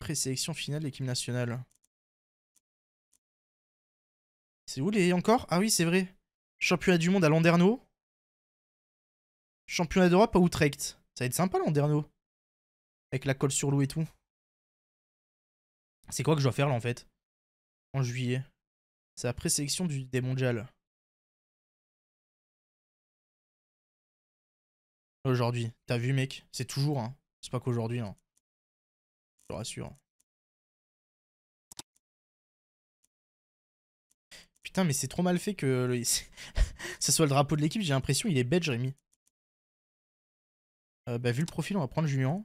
Présélection finale l'équipe nationale. C'est où les encore Ah oui, c'est vrai. Championnat du monde à l'Anderno. Championnat d'Europe à Utrecht. Ça va être sympa l'Anderno. Avec la colle sur l'eau et tout. C'est quoi que je dois faire là en fait En juillet. C'est la présélection des mondiales. Aujourd'hui. T'as vu mec C'est toujours hein. C'est pas qu'aujourd'hui hein rassure. Putain, mais c'est trop mal fait que le... ça soit le drapeau de l'équipe. J'ai l'impression il est bête, Jérémy. Euh, bah, vu le profil, on va prendre Julien.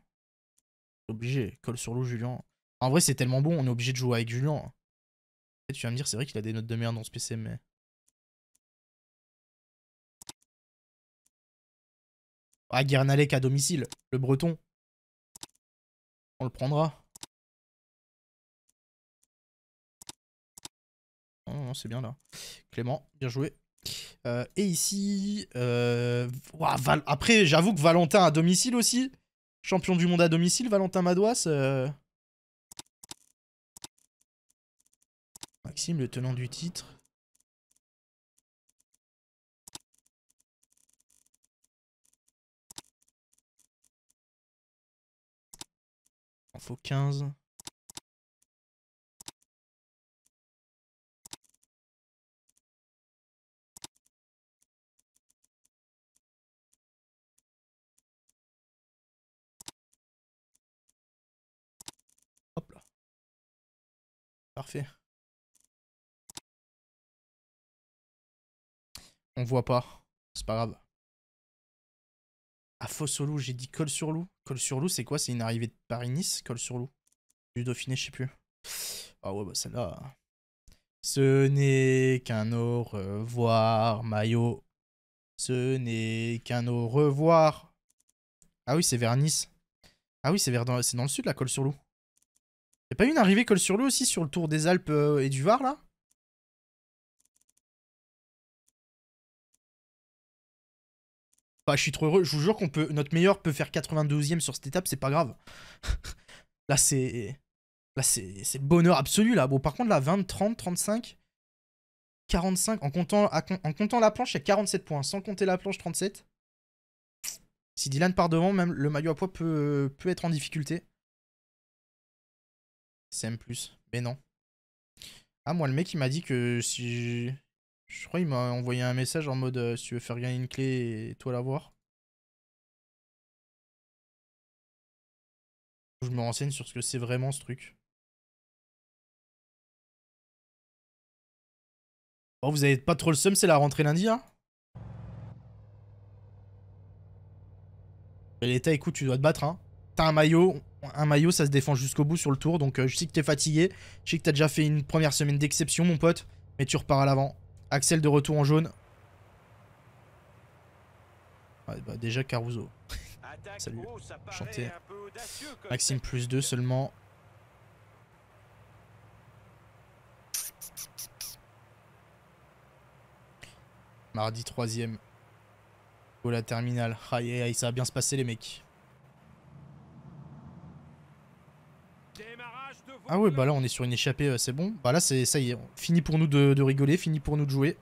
Obligé, colle sur l'eau, Julien. En vrai, c'est tellement bon, on est obligé de jouer avec Julien. tu vas me dire, c'est vrai qu'il a des notes de merde dans ce PC, mais. à ah, Guernalec à domicile, le breton. On le prendra. Oh, c'est bien là. Clément, bien joué. Euh, et ici, euh, après, j'avoue que Valentin à domicile aussi. Champion du monde à domicile, Valentin Madouas. Euh. Maxime, le tenant du titre. En faut 15. Hop là. Parfait. On voit pas. C'est pas grave. À loup, j'ai dit colle sur loup. Col-sur-Loup, c'est quoi C'est une arrivée de Paris-Nice, Col-sur-Loup Du Dauphiné, je sais plus. Ah ouais, bah celle-là. Ce n'est qu'un au revoir, maillot. Ce n'est qu'un au revoir. Ah oui, c'est vers Nice. Ah oui, c'est vers dans, dans le sud, la Col-sur-Loup. Y'a pas eu une arrivée Col-sur-Loup aussi sur le tour des Alpes euh, et du Var, là Bah, je suis trop heureux. Je vous jure qu'on peut, notre meilleur peut faire 92e sur cette étape, c'est pas grave. là, c'est, là, c'est, le bonheur absolu là. Bon, par contre, là, 20, 30, 35, 45, en comptant, en comptant la planche, il y a 47 points. Sans compter la planche, 37. Si Dylan part devant, même le maillot à poids peut, peut être en difficulté. C'est plus, mais non. Ah, moi, le mec, il m'a dit que si... Je crois qu'il m'a envoyé un message en mode euh, si tu veux faire gagner une clé et toi voir. Je me renseigne sur ce que c'est vraiment ce truc. Oh, vous avez pas trop le seum, c'est la rentrée lundi, hein L'État, écoute, tu dois te battre, hein. T'as un maillot, un maillot, ça se défend jusqu'au bout sur le tour, donc euh, je sais que t'es fatigué, je sais que t'as déjà fait une première semaine d'exception, mon pote, mais tu repars à l'avant. Axel de retour en jaune. Bah, déjà Caruso. Salut. Chanté. Maxime plus 2 seulement. Mardi 3ème. Oh la terminale. Aïe aïe aïe, ça va bien se passer les mecs. Ah ouais, bah là on est sur une échappée, euh, c'est bon. Bah là c'est ça y est, fini pour nous de, rigoler, fini pour nous de jouer.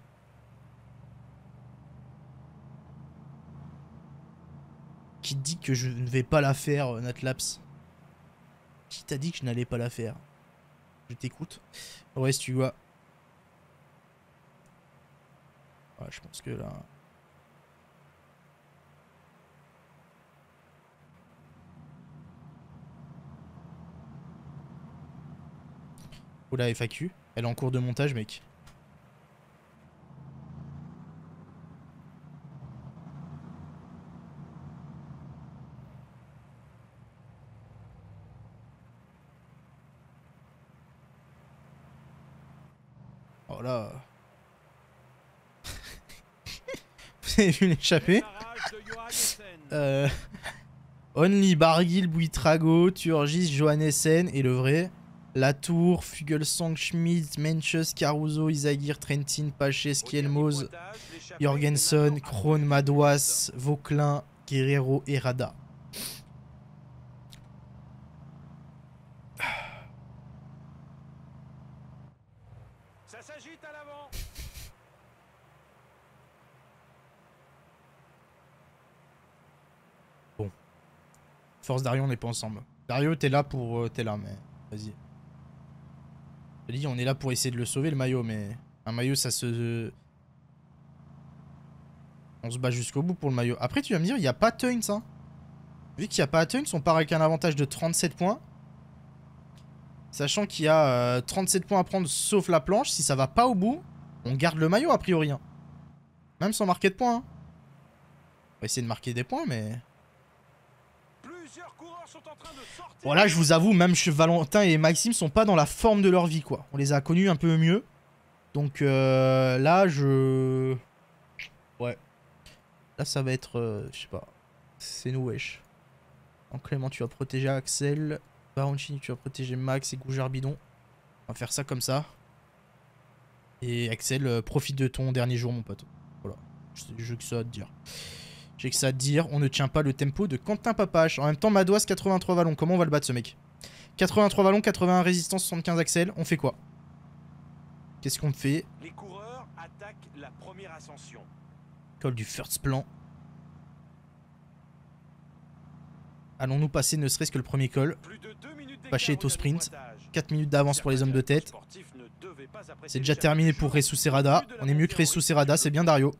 Qui dit que je ne vais pas la faire, euh, Natlaps Qui t'a dit que je n'allais pas la faire Je t'écoute. Ouais, si tu vois. Ah, je pense que là... FAQ. Elle est en cours de montage, mec. Oh là. Vous avez vu l'échapper euh, Only Bargil, Buitrago, Turgis, Johannessen et le vrai. La Latour, Fugelsang, Schmidt, Menches, Caruso, Isagir, Trentin, Paché, Skielmoz, Jorgensen, Kron, Madouas, Vauclin, Guerrero et Rada. Ça à Bon. Force Dario, on n'est pas ensemble. Dario, t'es là pour... Euh, t'es là, mais... Vas-y on est là pour essayer de le sauver, le maillot, mais un maillot, ça se... On se bat jusqu'au bout pour le maillot. Après, tu vas me dire, il n'y a pas Tunes hein. Vu qu'il n'y a pas Tunes on part avec un avantage de 37 points. Sachant qu'il y a 37 euh, points à prendre, sauf la planche. Si ça va pas au bout, on garde le maillot, a priori. Hein. Même sans marquer de points. Hein. On va essayer de marquer des points, mais... Bon je vous avoue, même Valentin et Maxime sont pas dans la forme de leur vie quoi. On les a connus un peu mieux. Donc euh, là je... Ouais. Là ça va être... Euh, je sais pas. C'est nous wesh. Donc Clément tu vas protéger Axel. Baronchini, tu vas protéger Max et Goujard Bidon. On va faire ça comme ça. Et Axel, euh, profite de ton dernier jour mon pote. Voilà. sais que ça à te dire. J'ai que ça à dire, on ne tient pas le tempo de Quentin Papache. En même temps, Madoise, 83 vallons, comment on va le battre ce mec 83 vallons, 81 résistance, 75 axel, on fait quoi Qu'est-ce qu'on fait Les la Col du first plan. Allons-nous passer ne serait-ce que le premier col Paché est au sprint. 4 minutes d'avance pour les hommes de tête. C'est déjà terminé pour Ressou On est mieux que Ressou Serrada, c'est bien Dario.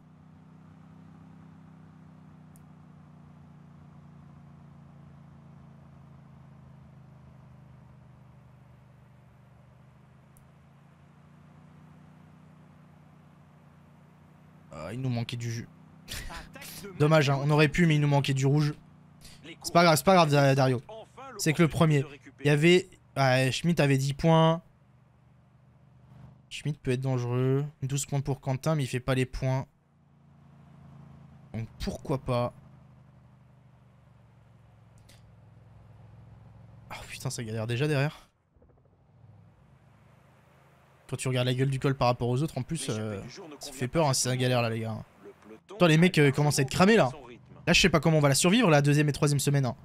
il nous manquait du jus. Dommage, hein, on aurait pu, mais il nous manquait du rouge. C'est pas grave, c'est pas grave, Dario. C'est que le premier. Il y avait... Schmidt avait 10 points. Schmidt peut être dangereux. 12 points pour Quentin, mais il fait pas les points. Donc pourquoi pas Oh putain, ça galère déjà derrière. Quand tu regardes la gueule du col par rapport aux autres, en plus, euh, ça fait peur hein, C'est un galère là, les gars. Attends, les mecs euh, commencent à être cramés là. Là, je sais pas comment on va la survivre la deuxième et troisième semaine. Hein.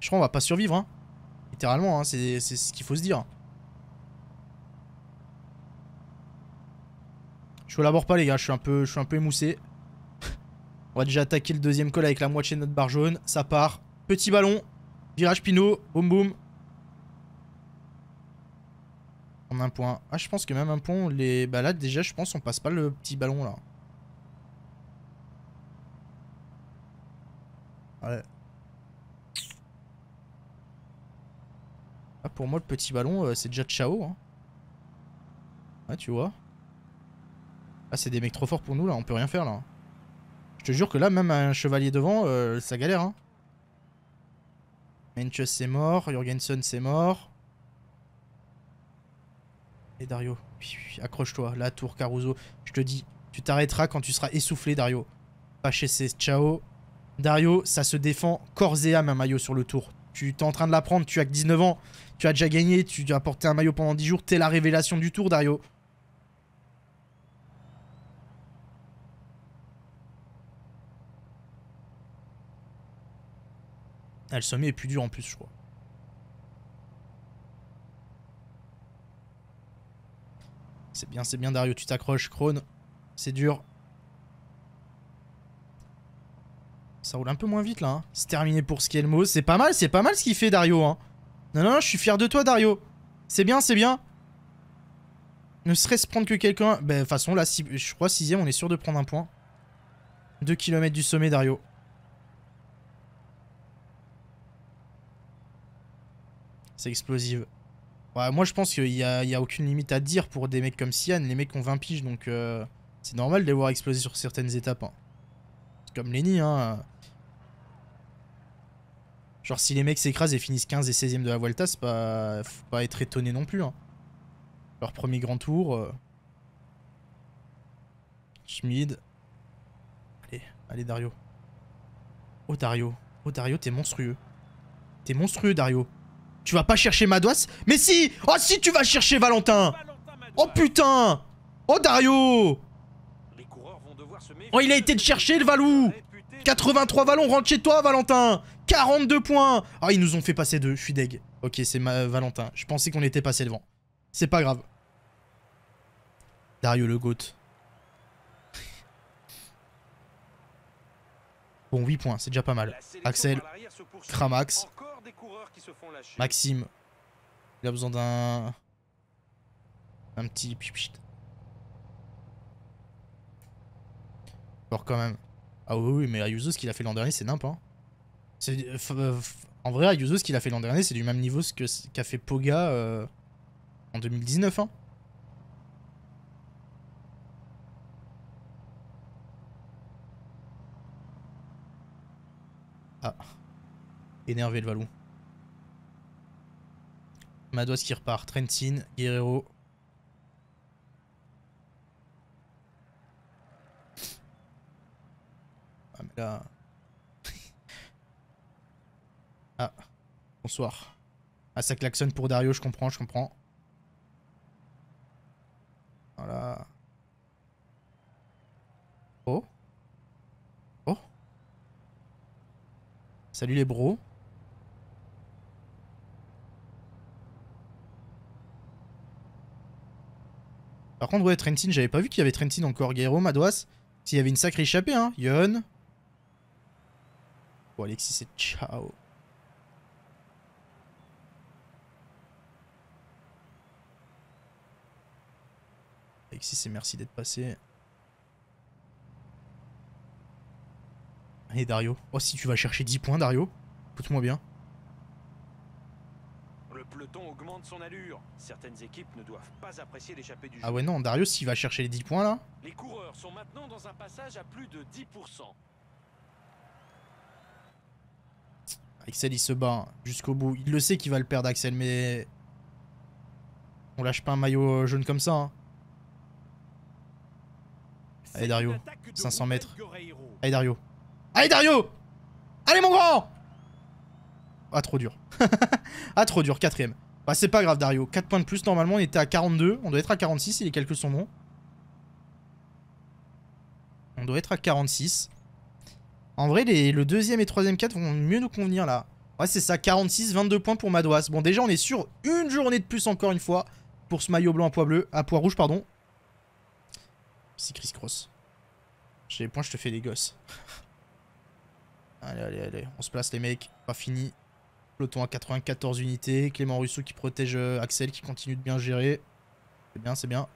Je crois qu'on va pas survivre. Hein. Littéralement, c'est ce qu'il faut se dire. Je l'aborde pas, les gars, je suis un peu, je suis un peu émoussé. on va déjà attaquer le deuxième col avec la moitié de notre barre jaune. Ça part. Petit ballon. Virage Pinot. Boum boum. un point. Ah, je pense que même un point, les... Bah là, déjà, je pense on passe pas le petit ballon, là. Ouais. Ah, pour moi, le petit ballon, euh, c'est déjà de Hein. Ah, tu vois. Ah, c'est des mecs trop forts pour nous, là. On peut rien faire, là. Je te jure que là, même un chevalier devant, euh, ça galère, hein. c'est mort. Jorgensen, c'est mort. Et Dario, accroche-toi, la tour Caruso. Je te dis, tu t'arrêteras quand tu seras essoufflé, Dario. Pas chez ces ciao. Dario, ça se défend corps et âme un maillot sur le tour. Tu t'es en train de l'apprendre, tu as que 19 ans, tu as déjà gagné, tu as porté un maillot pendant 10 jours, t'es la révélation du tour, Dario. Ah, le sommet est plus dur en plus, je crois. C'est bien, c'est bien Dario, tu t'accroches, Krone. C'est dur. Ça roule un peu moins vite là. Hein. C'est terminé pour Skelmo. C'est pas mal, c'est pas mal ce qu'il fait Dario. Hein. Non, non, je suis fier de toi Dario. C'est bien, c'est bien. Ne serait-ce prendre que quelqu'un... Ben, de toute façon, là, je crois sixième, on est sûr de prendre un point. 2 km du sommet, Dario. C'est explosive moi je pense qu'il n'y a, aucune limite à dire pour des mecs comme Sian. Les mecs ont 20 piges, donc euh, c'est normal de les voir exploser sur certaines étapes. Hein. C'est Comme Lenny, hein. Genre si les mecs s'écrasent et finissent 15 et 16e de la Vuelta, c'est pas... Faut pas être étonné non plus. Hein. Leur premier grand tour. Euh, Schmid. Allez, allez Dario. Oh Dario. Oh Dario, t'es monstrueux. T'es monstrueux Dario. Tu vas pas chercher Madouas Mais si Oh si tu vas chercher Valentin Oh putain Oh Dario Oh il a été de chercher le Valou 83 valons rentre chez toi Valentin 42 points Ah oh, ils nous ont fait passer deux, je suis deg. Ok c'est Valentin, je pensais qu'on était passé devant. C'est pas grave. Dario le goat. bon 8 points, c'est déjà pas mal. Axel, Cramax, coureurs qui se font lâcher. Maxime. Il a besoin d'un... Un petit Bon, quand même. Ah oui, oui mais Ayuso, ce qu'il a fait l'an dernier, c'est n'importe. Hein. Euh, euh, en vrai, Ayuso, ce qu'il a fait l'an dernier, c'est du même niveau que qu'a fait Poga euh, en 2019. Hein. Ah. Énervé le Valou. Madoise qui repart. Trentin, Guerrero. Ah, là. ah, bonsoir. Ah, ça klaxonne pour Dario, je comprends, je comprends. Voilà. Oh. Oh. Salut les bros. Par contre, ouais, Trentin, j'avais pas vu qu'il y avait Trentin encore. Guerrero, Madouas. S'il y avait une sacrée échappée, hein. Yon. Bon, Alexis, c'est ciao. Alexis, c'est merci d'être passé. Allez, Dario. Oh, si tu vas chercher 10 points, Dario. Écoute-moi bien augmente son allure. Certaines équipes ne doivent pas apprécier l'échappée du Ah ouais non, Dario, s'il va chercher les 10 points là Les coureurs sont maintenant dans un passage à plus de 10%. Axel il se bat jusqu'au bout. Il le sait qu'il va le perdre Axel mais... On lâche pas un maillot euh, jaune comme ça. Hein. Allez Dario, 500 mètres. Allez Dario. Allez Dario Allez mon grand ah, trop dur. ah, trop dur, quatrième. Bah, c'est pas grave, Dario. 4 points de plus, normalement, on était à 42. On doit être à 46, si les calculs sont bons. On doit être à 46. En vrai, les, le deuxième et troisième 4 vont mieux nous convenir, là. Ouais, c'est ça, 46, 22 points pour Madouas. Bon, déjà, on est sur une journée de plus, encore une fois, pour ce maillot blanc à poids bleu, à poids rouge, pardon. C'est Chris Cross. J'ai les points, je te fais des gosses. allez, allez, allez, on se place, les mecs. Pas fini. Peloton à 94 unités. Clément Rousseau qui protège euh, Axel qui continue de bien gérer. C'est bien, c'est bien.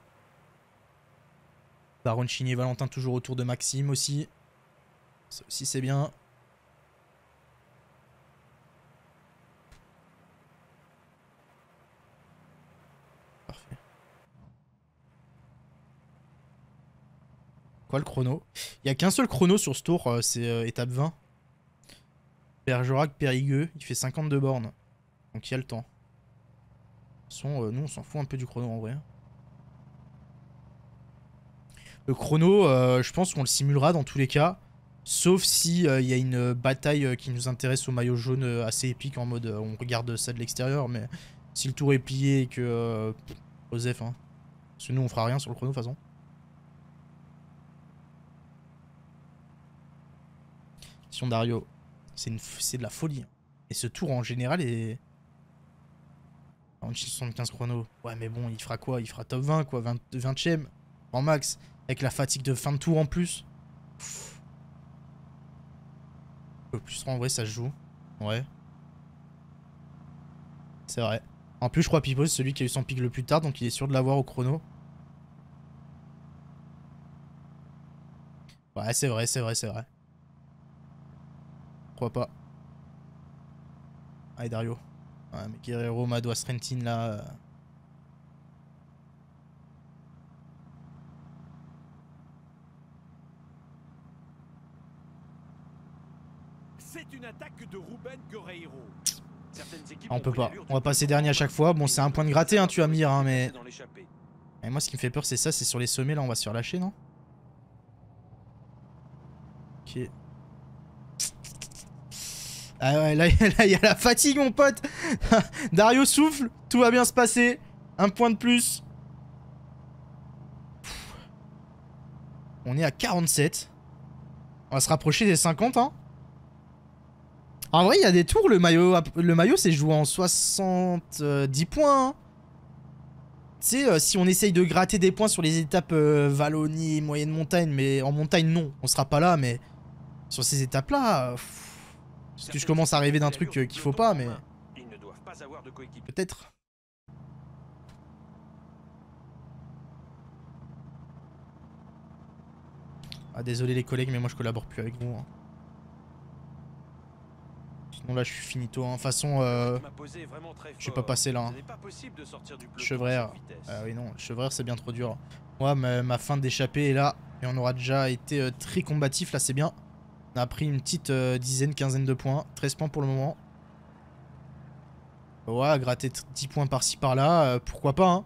Baron Chini et Valentin toujours autour de Maxime aussi. Ça aussi c'est bien. Parfait. Quoi le chrono Il n'y a qu'un seul chrono sur ce tour, euh, c'est euh, étape 20. Bergerac, Périgueux, il fait 52 bornes. Donc il y a le temps. De toute façon, nous, on s'en fout un peu du chrono en vrai. Le chrono, euh, je pense qu'on le simulera dans tous les cas. Sauf si euh, il y a une bataille euh, qui nous intéresse au maillot jaune assez épique en mode on regarde ça de l'extérieur. Mais si le tour est plié et que... Osef, hein. Parce que nous, on fera rien sur le chrono de toute façon. Dario. C'est de la folie. Et ce tour en général est. En 75 chrono. Ouais, mais bon, il fera quoi Il fera top 20, quoi. 20, 20 En max. Avec la fatigue de fin de tour en plus. Le plus en vrai, ça se joue. Ouais. C'est vrai. En plus, je crois Pipo, c'est celui qui a eu son pic le plus tard, donc il est sûr de l'avoir au chrono. Ouais, c'est vrai, c'est vrai, c'est vrai crois pas. Allez ah, Dario. Ouais, mais Guerrero, Mado, Trentin là. Euh. C'est une attaque de ah, On peut pas. On va passer dernier à chaque fois. Bon, c'est un point de gratté, hein, tu vas me dire, hein, mais. Et moi, ce qui me fait peur, c'est ça, c'est sur les sommets, là, on va se relâcher, non Ok. Ah ouais, là, il y a la fatigue, mon pote. Dario souffle, tout va bien se passer. Un point de plus. On est à 47. On va se rapprocher des 50, hein. En vrai, il y a des tours. Le maillot, le maillot c'est joué en 70 points. Hein. Tu sais, euh, si on essaye de gratter des points sur les étapes euh, wallonie, moyenne montagne, mais en montagne, non. On sera pas là, mais sur ces étapes-là... Si je commence à rêver d'un truc euh, qu'il faut pas, mais. Peut-être. Ah, désolé les collègues, mais moi je collabore plus avec vous. Hein. Sinon là, je suis finito. Hein. De toute façon, euh, je vais pas passer là. Hein. Ah oui, non, le c'est bien trop dur. Moi, ma, fin d'échappée est là. Et on aura déjà été euh, très combatif là, c'est bien. On a pris une petite euh, dizaine, quinzaine de points. 13 points pour le moment. Ouais, gratter 10 points par-ci par-là, euh, pourquoi pas. Hein.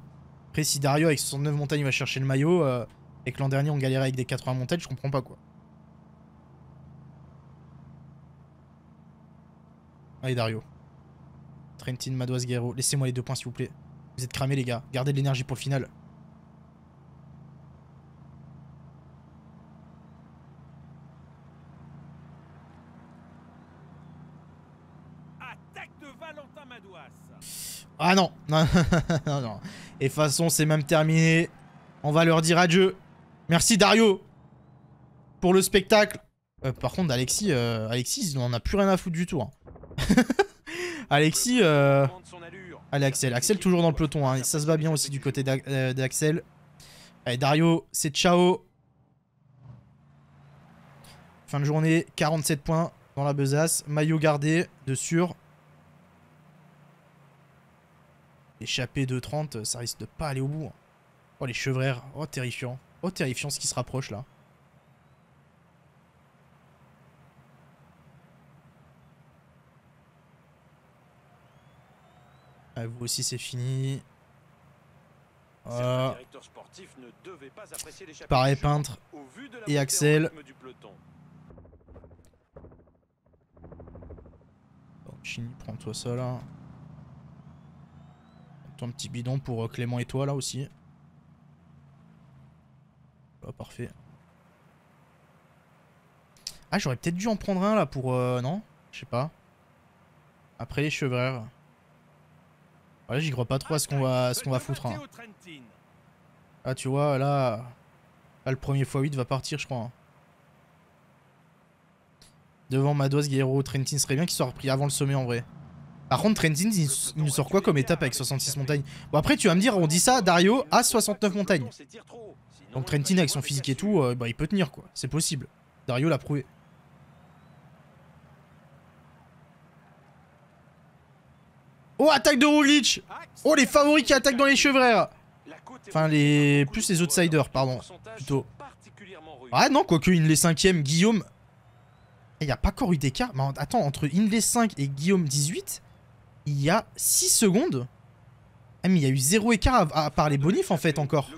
Après, si Dario avec 69 montagnes va chercher le maillot, euh, et que l'an dernier on galérait avec des 80 montagnes, je comprends pas quoi. Allez Dario. Trentin, Madoise, Guerrero, laissez-moi les deux points s'il vous plaît. Vous êtes cramés les gars, gardez de l'énergie pour le final. Ah non, non, non, Et façon, c'est même terminé. On va leur dire adieu. Merci Dario pour le spectacle. Euh, par contre, Alexis, euh, Alexis, on n'en a plus rien à foutre du tout. Hein. Alexis, euh, allez Axel, Axel toujours dans le peloton. Hein. Ça se va bien aussi du côté d'Axel. Allez Dario, c'est ciao. Fin de journée, 47 points dans la besace. Maillot gardé, de sûr. Échapper de 30, ça risque de pas aller au bout. Hein. Oh, les chevrères. Oh, terrifiant. Oh, terrifiant ce qui se rapproche, là. Ah, vous aussi, c'est fini. Euh... Pareil, peintre et Axel. Chini, prends-toi ça, là. Un petit bidon pour euh, Clément et toi là aussi. Oh, parfait. Ah, j'aurais peut-être dû en prendre un là pour... Euh, non Je sais pas. Après les chevreurs. Là j'y crois pas trop à ce qu'on va, ce qu'on va foutre. Hein. Ah, tu vois, là... Là, le premier fois 8 va partir, je crois. Hein. Devant Madoise, Guerrero, Trentin, serait bien qu'il soit repris avant le sommet en vrai. Par contre, Trentin il nous sort quoi comme étape avec 66 montagnes Bon, après, tu vas me dire, on dit ça, Dario a 69 montagnes. Donc Trentin, avec son physique et tout, euh, bah, il peut tenir, quoi. C'est possible. Dario l'a prouvé. Oh, attaque de Roglic Oh, les favoris qui attaquent dans les chevrères Enfin, les... plus les outsiders, pardon. Plutôt. Ah non, quoique Inlay 5ème, Guillaume... Il eh, n'y a pas encore eu cas Mais attends, entre les 5 et Guillaume 18, il y a 6 secondes. Ah mais il y a eu zéro écart à, à, part les bonifs en fait encore.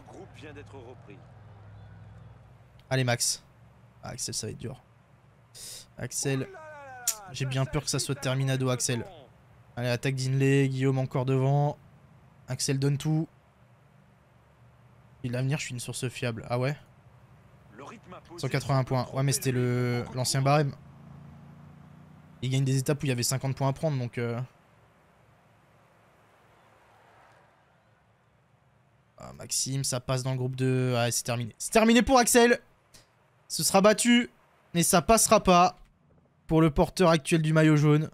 Allez Max. Ah, Axel ça va être dur. Axel. Oh j'ai bien peur que ça soit terminado Axel. Allez attaque d'Inley. Guillaume encore devant. Axel donne tout. Et l'avenir je suis une source fiable. Ah ouais 180 points. Ouais mais c'était l'ancien barème. Il gagne des étapes où il y avait 50 points à prendre donc... Euh, Ah, Maxime, ça passe dans le groupe 2. Ah, c'est terminé. C'est terminé pour Axel. Ce sera battu, mais ça passera pas pour le porteur actuel du maillot jaune.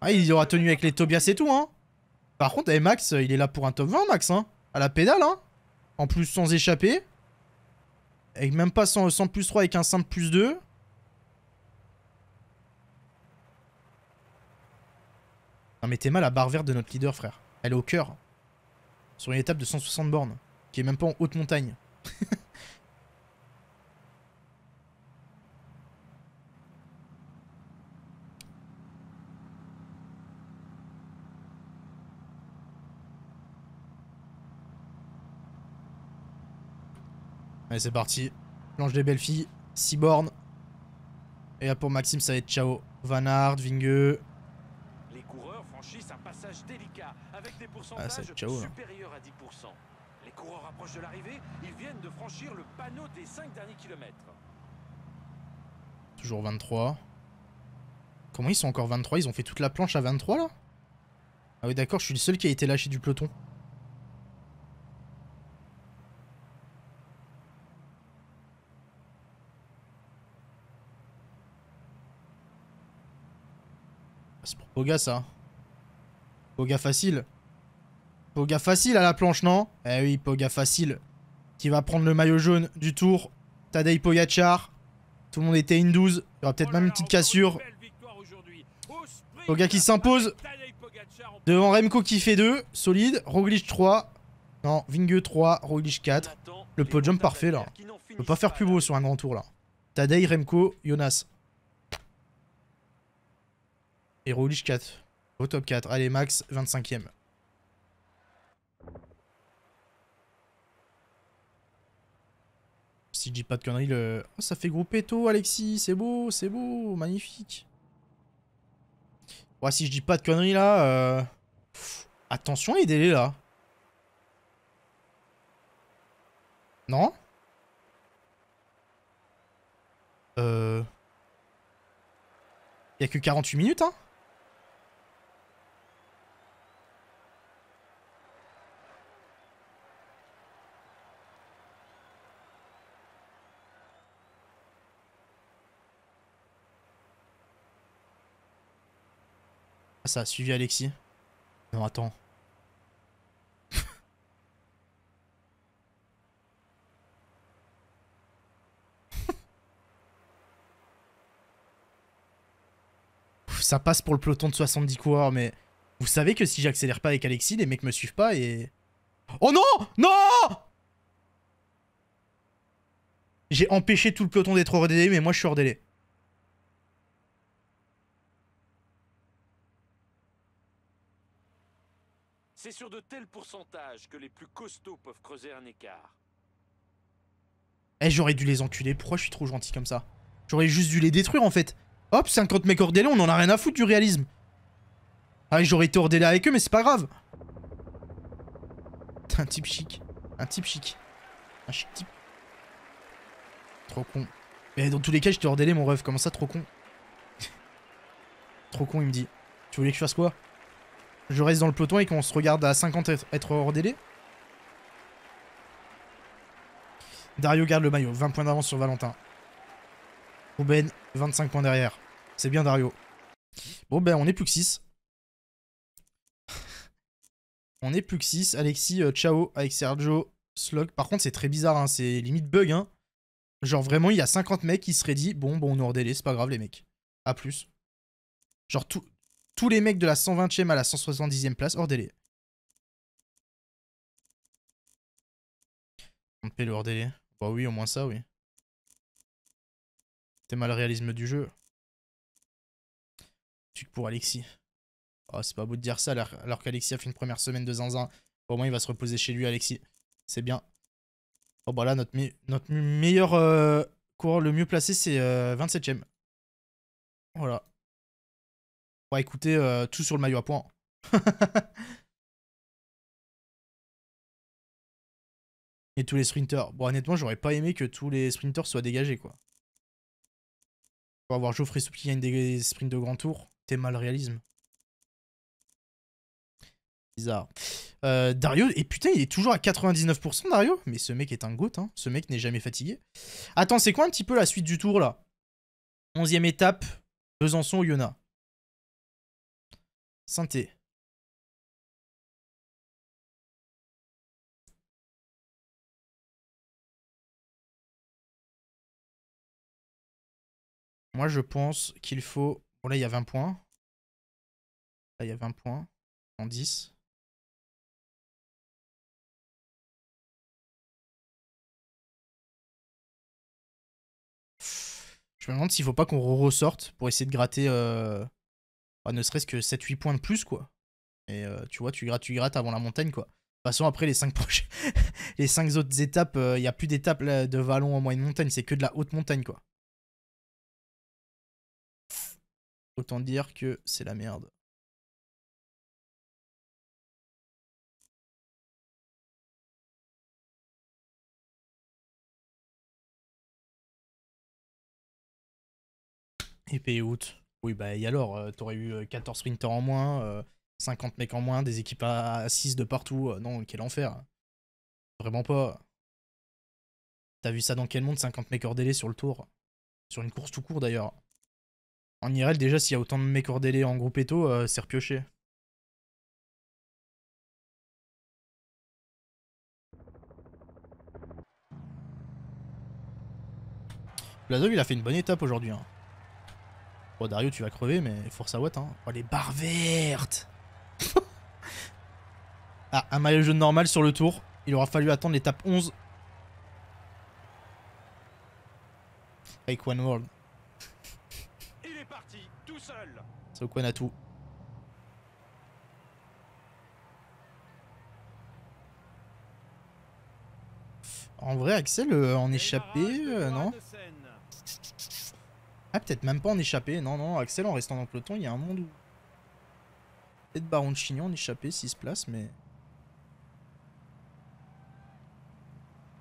Ah, il aura tenu avec les Tobias et tout, hein. Par contre, eh, Max, il est là pour un top 20, Max, hein. À la pédale, hein. En plus, sans échapper. Et même pas sans, plus 3 avec un simple plus 2. Non mais t'es mal à barre verte de notre leader frère. Elle est au cœur sur une étape de 160 bornes, qui est même pas en haute montagne. Allez, c'est parti. Planche des belles filles, 6 bornes. Et là pour Maxime, ça va être ciao. Vanard, Vinge. avec des pourcentages ah, supérieurs à 10%. Les coureurs approchent de l'arrivée, ils viennent de franchir le panneau des 5 derniers kilomètres. Toujours 23. Comment ils sont encore 23 Ils ont fait toute la planche à 23 là Ah oui d'accord, je suis le seul qui a été lâché du peloton. Ah, c'est pour Boga ça. Boga facile. Poga facile à la planche, non Eh oui, Poga facile. Qui va prendre le maillot jaune du tour. Tadej Pogacar. Tout le monde était in 12. Il y aura peut-être oh même une petite cassure. Poga qui s'impose. Devant Remco qui fait 2. Solide. Roglic 3. Non, Vingue 3. Roglic 4. Le podium parfait, là. On peut pas faire plus beau sur un grand tour, là. Tadej, Remco, Jonas. Et Roglic 4. Au top 4. Allez, Max, 25ème. si je dis pas de conneries, le... Oh, ça fait grouper tôt, Alexis, c'est beau, c'est beau, magnifique. Ouais, si je dis pas de conneries, là... Euh, attention les délais, là. Non Euh... Il a que 48 minutes, hein Ah, ça a suivi Alexis. Non, attends. ça passe pour le peloton de 70 coureurs, mais vous savez que si j'accélère pas avec Alexis, les mecs me suivent pas et... Oh non Non J'ai empêché tout le peloton d'être hors délai, mais moi je suis hors délai. C'est sur de tels pourcentages que les plus costauds peuvent creuser un écart. Eh, j'aurais dû les enculer. Pourquoi je suis trop gentil comme ça J'aurais juste dû les détruire, en fait. Hop, 50 mecs ordélés, on en a rien à foutre du réalisme. Ah, j'aurais été ordélé avec eux, mais c'est pas grave. un type chic. Un type chic. Un chic type. Trop con. Mais eh, dans tous les cas, j'étais ordélé, mon rêve. Comment ça, trop con Trop con, il me dit. Tu voulais que je fasse quoi je reste dans le peloton et qu'on se regarde à 50 être hors délai. Dario garde le maillot, 20 points d'avance sur Valentin. Ruben, 25 points derrière. C'est bien Dario. Bon ben on est plus que 6. on est plus que 6. Alexis, euh, ciao avec Sergio, Slug. Par contre c'est très bizarre, hein. c'est limite bug. Hein. Genre vraiment il y a 50 mecs qui seraient dit, bon bon on est hors délai, c'est pas grave les mecs. A plus. Genre tout, tous les mecs de la 120e à la 170e place hors délai. On paye le hors délai. Bah oui, au moins ça, oui. T'es mal le réalisme du jeu. Tu pour Alexis. Oh, c'est pas beau de dire ça alors, alors qu'Alexis a fait une première semaine de zinzin. Au moins, il va se reposer chez lui, Alexis. C'est bien. Oh, bah là, notre, notre meilleur euh, coureur le mieux placé, c'est 27ème. Euh, voilà va bah, écouter euh, tout sur le maillot à point. Et tous les sprinters. Bon, honnêtement, j'aurais pas aimé que tous les sprinters soient dégagés, quoi. va avoir Geoffrey Soup qui gagne des sprints de grand tour, t'es mal réalisme. Bizarre. Euh, Dario, et putain, il est toujours à 99% Dario. Mais ce mec est un goat, hein. Ce mec n'est jamais fatigué. Attends, c'est quoi un petit peu la suite du tour là onzième étape, Besançon, Yona. Santé. Moi, je pense qu'il faut... Bon, là, il y a 20 points. Là, il y a 20 points. En 10. Je me demande s'il faut pas qu'on ressorte pour essayer de gratter... Euh, bah, ne serait-ce que 7-8 points de plus, quoi. Et euh, tu vois, tu grattes, tu avant la montagne, quoi. De toute façon, après les 5 proches... les cinq autres étapes, euh, il n'y a plus d'étapes de vallon en moyenne montagne, c'est que de la haute montagne, quoi. Autant dire que c'est la merde. Épée août. Oui, bah, et alors, euh, t'aurais eu 14 euh, sprinters en moins, 50 euh, mecs en moins, des équipes à 6 de partout. non, quel enfer. Vraiment pas. T'as vu ça dans quel monde, 50 mecs délai sur le tour Sur une course tout court d'ailleurs. En IRL, déjà, s'il y a autant de mecs délai en groupe et euh, c'est repioché. Bladov, il a fait une bonne étape aujourd'hui. Hein. Oh Dario, tu vas crever, mais force à Watt, hein. Oh, les barres vertes Ah, un maillot jaune normal sur le tour. Il aura fallu attendre l'étape 11. Take One World. Il est parti, tout seul En vrai, Axel, euh, en échappé, euh, non ah, peut-être même pas en échappé. Non, non, Axel, en restant dans le peloton, il y a un monde où... Peut-être Baron de Chignon en échappé s'il se place, mais...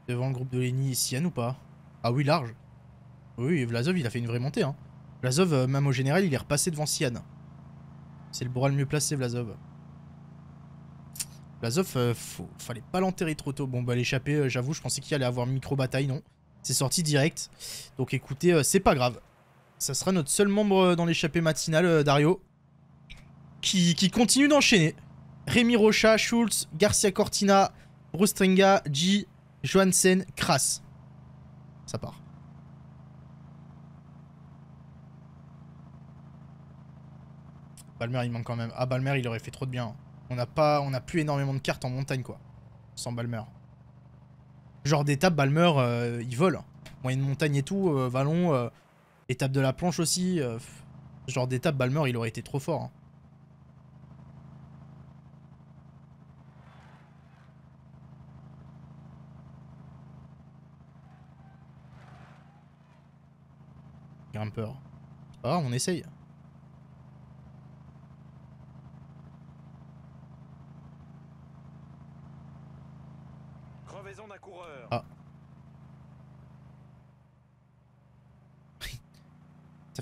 Devant le groupe de Lenny, Sian ou pas Ah oui, large. Oui, Vlasov, il a fait une vraie montée. Hein. Vlasov, euh, même au général, il est repassé devant Sian C'est le bras le mieux placé, Vlasov. Vlasov, euh, fallait pas l'enterrer trop tôt. Bon, bah l'échappée, euh, j'avoue, je pensais qu'il allait avoir micro-bataille, non. C'est sorti direct. Donc écoutez, c'est pas grave. Ça sera notre seul membre euh, dans l'échappée matinale, euh, Dario. Qui, continue d'enchaîner. Rémi Rocha, Schultz, Garcia Cortina, Rustringa, G, Johansen, Kras. Ça part. Balmer, il manque quand même. Ah, Balmer, il aurait fait trop de bien. Hein. On n'a pas, on a plus énormément de cartes en montagne, quoi. Sans Balmer. Genre d'étape, Balmer, euh, il vole. Hein. Moyenne montagne et tout, vallon, Étape de la planche aussi. Euh, genre d'étape, Balmer, il aurait été trop fort. Hein. Ah, on essaye. Ah.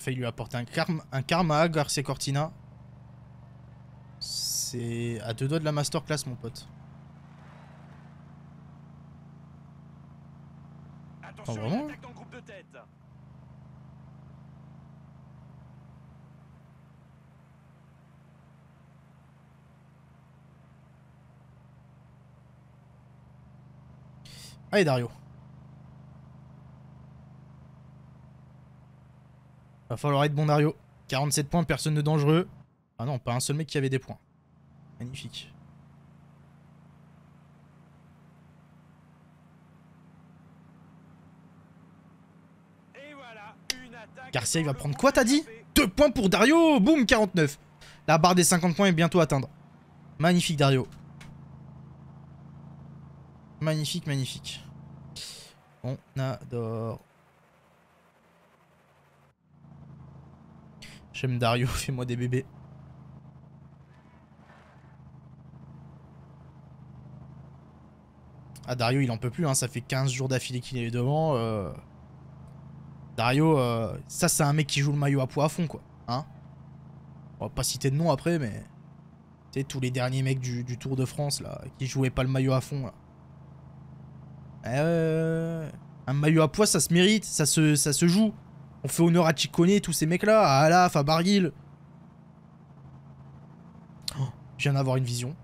failli lui apporter un, karma, un karma Garcia Cortina. C'est à deux doigts de la masterclass, mon pote. Attention, vraiment dans groupe de tête. Allez Dario. Va falloir être bon Dario. 47 points, personne de dangereux. Ah non, pas un seul mec qui avait des points. Magnifique. Garcia, il va prendre quoi, t'as dit Deux points pour Dario Boum, 49. La barre des 50 points est bientôt atteinte. Magnifique, Dario. Magnifique, magnifique. On adore. J'aime Dario, fais-moi des bébés. Ah Dario il en peut plus, hein, ça fait 15 jours d'affilée qu'il est devant. Euh. Dario, euh, ça c'est un mec qui joue le maillot à poids à fond quoi. Hein On va pas citer de nom après mais... Tu sais tous les derniers mecs du, Tour de France là, qui jouaient pas le maillot à fond eh Un maillot à poids ça se mérite, ça se, ça se joue. On fait honneur à et tous ces mecs-là, à Alaf, à Bargil. Oh, je viens d'avoir une vision.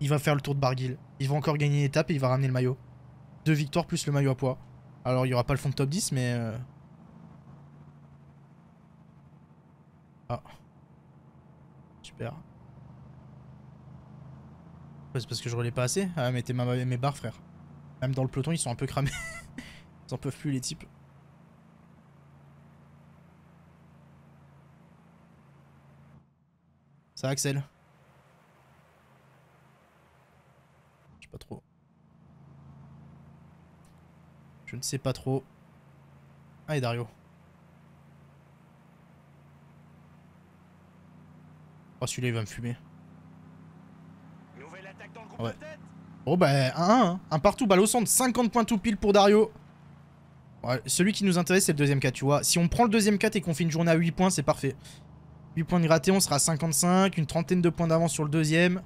Il va faire le tour de Bargil. Il va encore gagner l'étape étape et il va ramener le maillot. Deux victoires plus le maillot à poids. Alors, il n'y aura pas le fond de top 10, mais... Euh. Ah. Super. C'est parce que je relais pas assez Ah, mettez mes barres, frère. Même dans le peloton, ils sont un peu cramés. ils en peuvent plus, les types. Ça, Axel Je sais pas trop. Je ne sais pas trop. Allez, ah, Dario. Oh, celui-là, il va me fumer. Dans le ah ouais. Oh, bah, 1-1. Un, hein. un, partout, balle au centre. 50 points tout pile pour Dario. Ouais, celui qui nous intéresse, c'est le deuxième 4, tu vois. Si on prend le deuxième 4 et qu'on fait une journée à 8 points, c'est parfait. 8 points de on sera à 55, une trentaine de points d'avance sur le deuxième.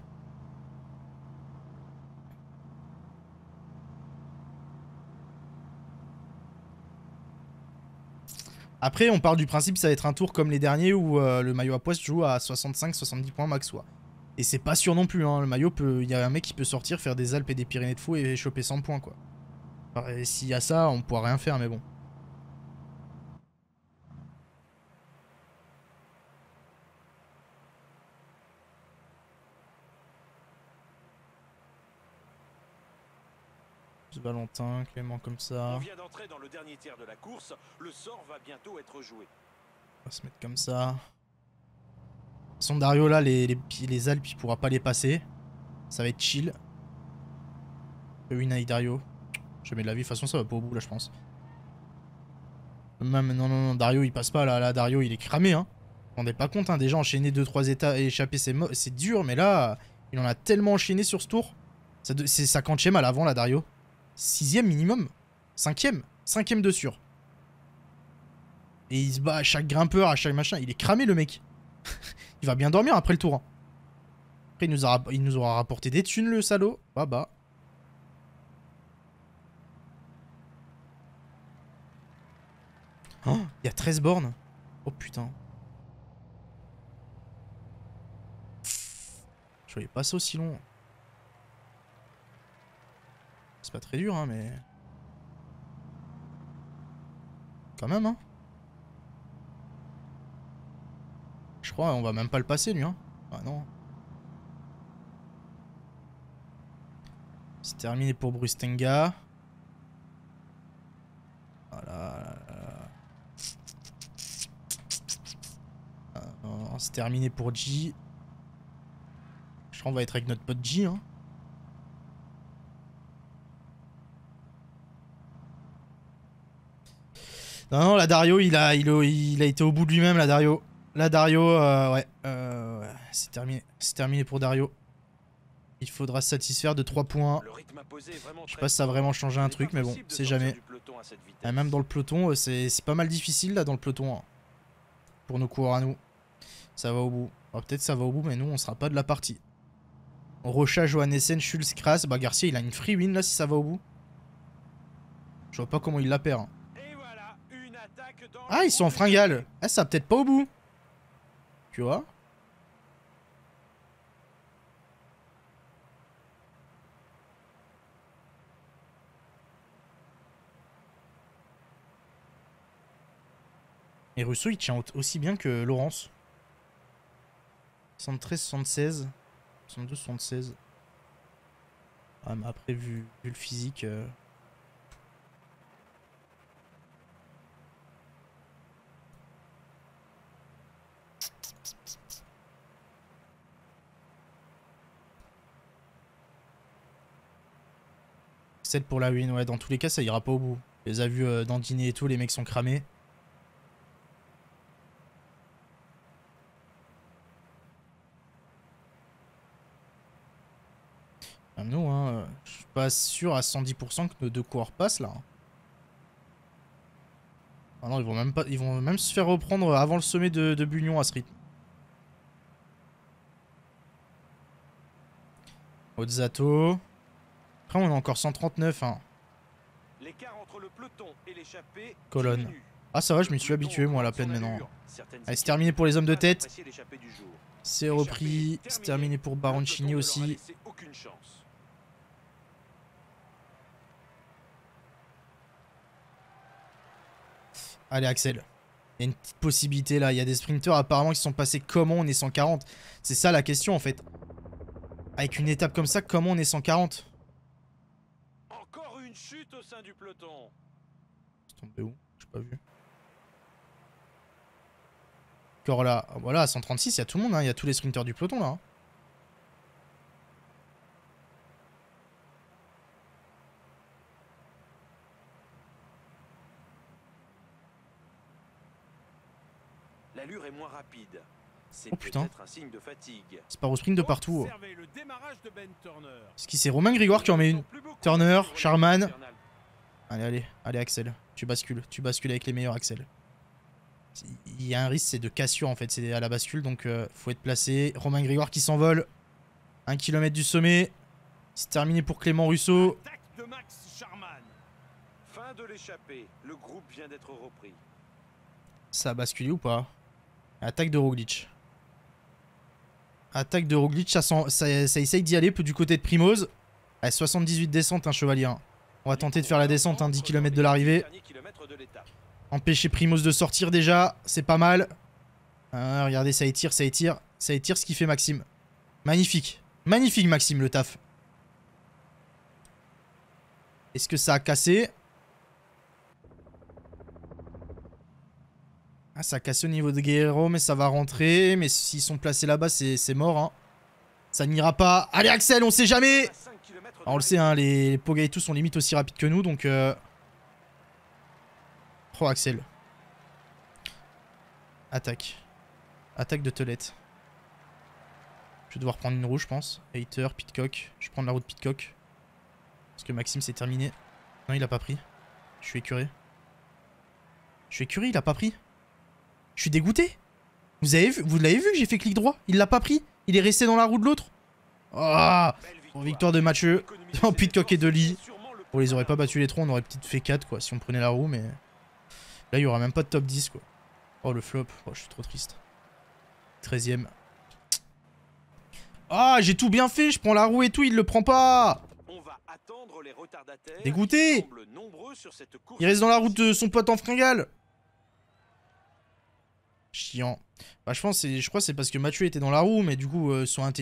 Après, on part du principe, ça va être un tour comme les derniers où euh, le maillot à poisse joue à 65-70 points max. Et c'est pas sûr non plus, hein. le maillot peut. Il y a un mec qui peut sortir, faire des Alpes et des Pyrénées de fou et choper 100 points quoi. Et s'il y a ça, on pourra rien faire, mais bon. Valentin, Clément comme ça. On vient d'entrer dans le dernier tiers de la course, le sort va bientôt être joué. On va se mettre comme ça. De toute façon, Dario, là, les, les, Alpes, il pourra pas les passer. Ça va être chill. Une Dario. Dario. Je mets de la vie. De toute façon, ça va pas au bout, là, je pense. Même, non, non, non, Dario, il passe pas, là. Là, Dario, il est cramé, hein. Vous rendez pas compte, hein. Déjà, enchaîner 2-3 états et échapper, c'est dur, mais là, il en a tellement enchaîné sur ce tour. Ça, ça mal avant, là, Dario. Sixième minimum. Cinquième. Cinquième de sûr. Et il se bat à chaque grimpeur, à chaque machin. Il est cramé, le mec. il va bien dormir après le tour. Hein. Après, il nous, aura, rapporté des thunes, le salaud. Bah bah. Oh, il y a 13 bornes. Oh putain. Je voyais pas ça aussi long. C'est pas très dur, hein, mais... Quand même, hein. Je crois, on va même pas le passer, lui, hein. Ah non. C'est terminé pour Brustenga. Voilà. Ah, c'est terminé pour G. Je crois qu'on va être avec notre pote G, hein. Non, non, la Dario, il a, il a, été au bout de lui-même, la Dario. La Dario, euh, euh, ouais. c'est terminé. C'est terminé pour Dario. Il faudra se satisfaire de 3 points. Je sais pas si ça a vraiment changé un truc, mais bon, c'est jamais. Ah, même dans le peloton, euh, c'est pas mal difficile, là, dans le peloton. Hein. Pour nos coureurs à nous. Ça va au bout. Ah, peut-être ça va au bout, mais nous, on sera pas de la partie. Rocha, Johannessen, Schulz, Kras. Bah, Garcia, il a une free win, là, si ça va au bout. Je vois pas comment il la perd. Hein. Ah, ils sont en fringales. Ah, ça peut-être pas au bout. Tu vois Et Russo, il tient aussi bien que Laurence. 73, 76. 72, 76. Ah, après, vu, le physique... Euh, pour la win. Ouais, dans tous les cas, ça ira pas au bout. les a vus euh, dans dîner et tout, les mecs sont cramés. Même nous, hein, euh, je suis pas sûr à 110% que nos deux coureurs passent là. Ah non, ils vont même pas, ils vont même se faire reprendre avant le sommet de, de Bunion à ce rythme. Ozato. Après, on a encore 139. Hein. Colonne. Ah, ça va, je m'y suis habitué, moi, à la plaine maintenant. Allez, c'est terminé pour les hommes de tête. C'est repris. C'est terminé pour Baroncini aussi. Allez, Axel. Il y a une petite possibilité là. Il y a des sprinteurs apparemment qui sont passés. Comment on est 140 C'est ça la question en fait. Avec une étape comme ça, comment on est 140 au sein du peloton. C'est tombé où J'ai pas vu. Corla. Voilà, à 136, il y a tout le monde, hein. il y a tous les sprinters du peloton là. Hein. L'allure est moins rapide. C'est oh, peut-être un signe de fatigue. C'est pas au sprint de partout. Oh. Ben ce qui c'est Romain Grégoire qui en met une Turner, Charman. Allez, allez, Axel, tu bascules, tu bascules avec les meilleurs Axel. Il y a un risque, c'est de cassure en fait, c'est à la bascule, donc euh, faut être placé. Romain Grégoire qui s'envole, 1 km du sommet, c'est terminé pour Clément Russo. le vient d'être repris. Ça a basculé ou pas Attaque de Roglic. Attaque de Roglic, ça, ça, essaye d'y aller du côté de Primoz. 78 descente, un chevalier. On va tenter de faire la descente, 10 hein, km de l'arrivée. Empêcher Primus de sortir déjà, c'est pas mal. Ah, regardez, ça étire, ça étire, ça étire ce qu'il fait Maxime. Magnifique. Magnifique Maxime le taf. Est-ce que ça a cassé Ah, ça a cassé au niveau de Guerrero, mais ça va rentrer. Mais s'ils sont placés là-bas, c'est mort. Hein. Ça n'ira pas. Allez Axel, on sait jamais alors, on le sait, hein, les, et tous sont limite aussi rapides que nous, donc... Euh... Oh, Axel. Attaque. Attaque de Telette. Je vais devoir prendre une roue, je pense. Hater, Pitcock. Je vais prendre la roue de Pitcock. Parce que Maxime, c'est terminé. Non, il a pas pris. Je suis écuré. Je suis écuré, il a pas pris. Je suis dégoûté. Vous avez vu, vous l'avez vu, j'ai fait clic droit. Il l'a pas pris. Il est resté dans la roue de l'autre. oh victoire de Mathieu en de et de lit. On les aurait pas battu les trois, on aurait peut-être fait 4 quoi, si on prenait la roue, mais... Là, il y aura même pas de top 10 quoi. Oh, le flop. Oh, je suis trop triste. 13ème. Ah, j'ai tout bien fait, je prends la roue et tout, il le prend pas Dégoûté Il reste dans la route de son pote en fringale Chiant. Bah, je pense, je crois, c'est parce que Mathieu était dans la roue, mais du coup, euh, soit,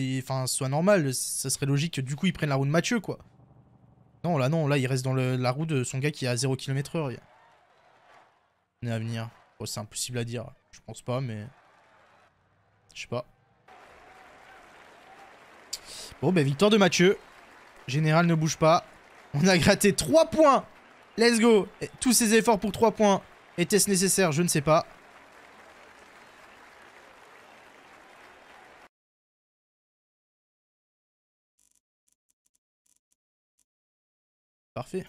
soit normal, ça serait logique que du coup, ils prennent la roue de Mathieu, quoi. Non, là, non, là, il reste dans la roue de son gars qui est à 0 km heure. est à venir. c'est impossible à dire. Je pense pas, mais... Je sais pas. Bon, bah, victoire de Mathieu. Général ne bouge pas. On a gratté 3 points Let's go Tous ces efforts pour 3 points. Était-ce nécessaire Je ne sais pas. Parfait.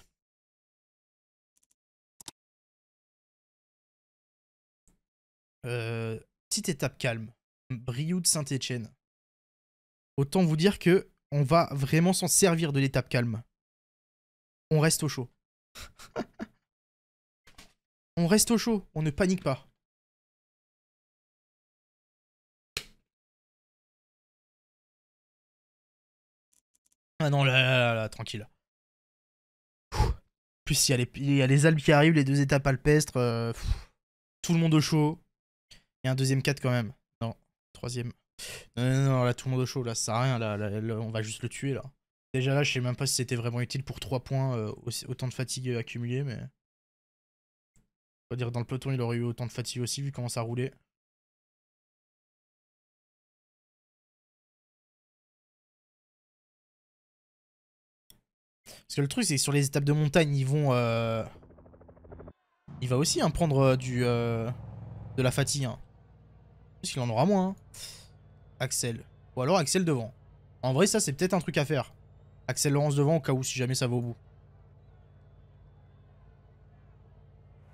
Euh, petite étape calme. Briou de Saint-Étienne. Autant vous dire que on va vraiment s'en servir de l'étape calme. On reste au chaud. on reste au chaud, on ne panique pas. Ah non, là, là, là, là tranquille. Puis il y, a les, il y, a les Alpes qui arrivent, les deux étapes alpestres. Euh, tout le monde au chaud. Il y a un deuxième 4 quand même. Non, troisième. Non, non, non, là, tout le monde au chaud. Là, ça sert à rien. Là, on va juste le tuer. là. Déjà là, je sais même pas si c'était vraiment utile pour 3 points. Euh, autant de fatigue accumulée, mais. On va dire dans le peloton, il aurait eu autant de fatigue aussi, vu comment ça roulait. Parce que le truc, c'est sur les étapes de montagne, ils vont... Euh, il va aussi hein, prendre euh, du... Euh, de la fatigue. S'il hein. Parce qu'il en aura moins. Hein. Axel. Ou alors Axel devant. En vrai, ça, c'est peut-être un truc à faire. Axel Laurence devant, au cas où, si jamais ça va au bout.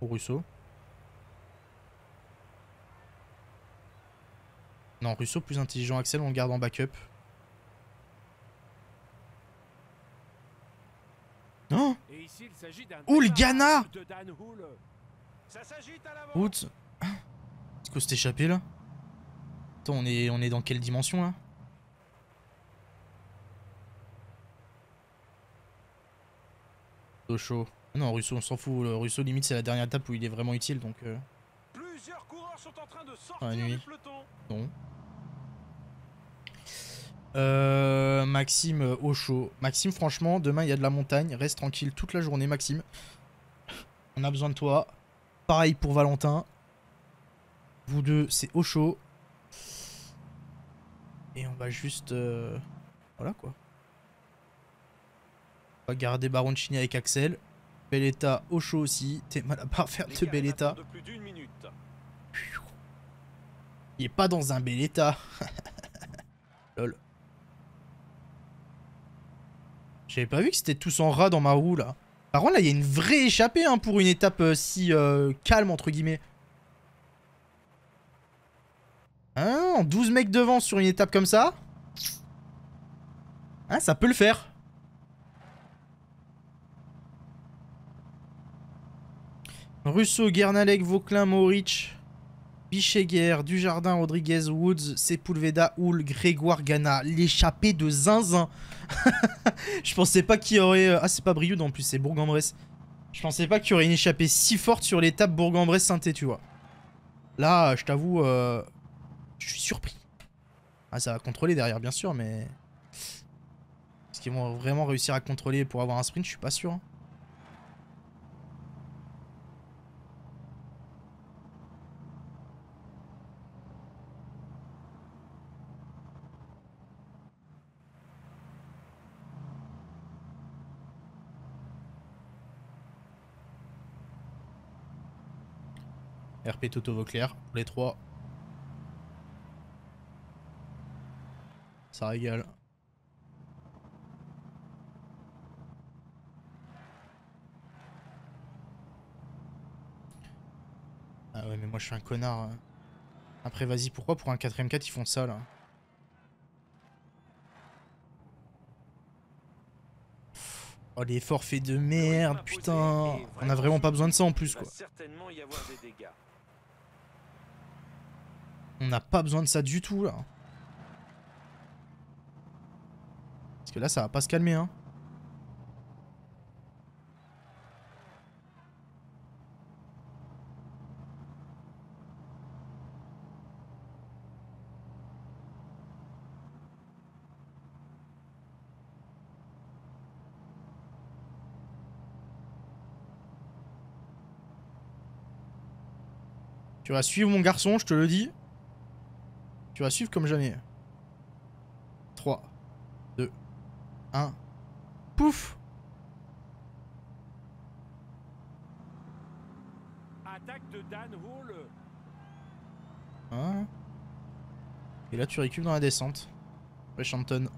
Ou Russo. Non, Russo, plus intelligent. Axel, on le garde en backup. Non le Ghana Outs Est-ce qu'on s'est échappé là Attends, on est, on est dans quelle dimension là chaud. Ah non, Russo, on s'en fout. Le Russo, limite, c'est la dernière étape où il est vraiment utile donc. Euh. Plusieurs coureurs sont en train de sortir Non. Euh, Maxime euh, au chaud. Maxime, franchement, demain il y a de la montagne. Reste tranquille toute la journée, Maxime. On a besoin de toi. Pareil pour Valentin. Vous deux, c'est au chaud. Et on va juste. Euh, voilà quoi. On va garder Chini avec Axel. Belletta au chaud aussi. T'es mal à part faire de Il est pas dans un état Lol. J'avais pas vu que c'était tous en rat dans ma roue, là. Par contre, là, il y a une vraie échappée hein, pour une étape euh, si euh, calme, entre guillemets. Hein 12 mecs devant sur une étape comme ça Hein, ça peut le faire. Russo, Gernalek, Vauclin, Moric du Dujardin, Rodriguez, Woods, Sepulveda, Hull, Grégoire Gana, l'échappée de Zinzin. je pensais pas qu'il y aurait... Euh, ah, c'est pas Brioud en plus, c'est Bourg-en-Bresse. Je pensais pas qu'il y aurait une échappée si forte sur l'étape bourg en bresse tu vois. Là, euh, je t'avoue, euh, je suis surpris. Ah, ça va contrôler derrière, bien sûr, mais... Est-ce qu'ils vont vraiment réussir à contrôler pour avoir un sprint Je suis pas sûr. Hein. RP pour les trois. Ça régale. Ah ouais, mais moi je suis un connard. Hein. Après, vas-y, pourquoi pour un 4 m 4 ils font ça là Oh les forfaits de merde, ah putain On a vraiment pas besoin de ça en plus quoi. On n'a pas besoin de ça du tout, là. Parce que là, ça va pas se calmer, hein. Tu vas suivre mon garçon, je te le dis. Tu vas suivre comme jamais. 3, 2, 1. Pouf Attaque de Dan Hein Et là, tu récupères dans la descente. Après Shanton.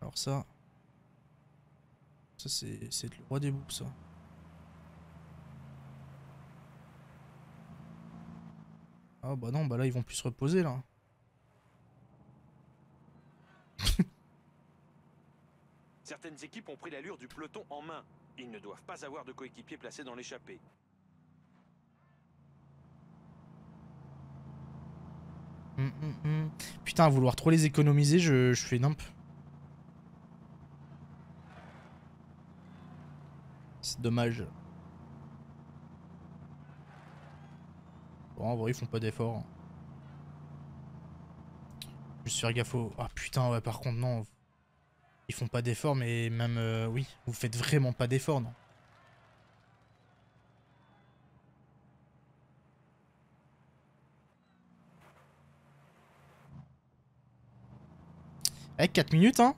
Alors ça... Ça, c'est le roi des boucles, ça. Ah bah non, bah là ils vont plus se reposer là. Certaines équipes ont pris l'allure du peloton en main. Ils ne doivent pas avoir de coéquipiers placés dans l'échappée. Hum, hum, hum. Putain, à vouloir trop les économiser, je, je fais nimp. C'est dommage. Bon, en vrai, ils font pas d'efforts. Juste faire gaffe au... Ah putain, ouais, par contre, non. Ils font pas d'efforts, mais même... Euh, oui, vous faites vraiment pas d'efforts, non Eh, 4 minutes, hein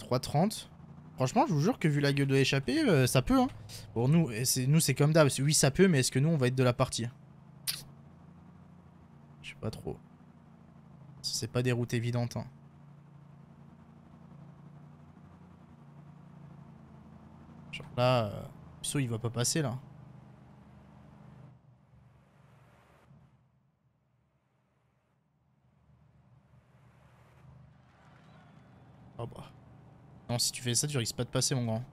3.30. Franchement, je vous jure que vu la gueule de échappée, euh, ça peut, hein. Bon, nous, eh, nous c'est comme d'hab. Oui, ça peut, mais est-ce que nous, on va être de la partie pas trop. C'est pas des routes évidentes. Hein. Genre là, euh, il va pas passer là. Oh bah. Non, si tu fais ça, tu risques pas de passer, mon grand.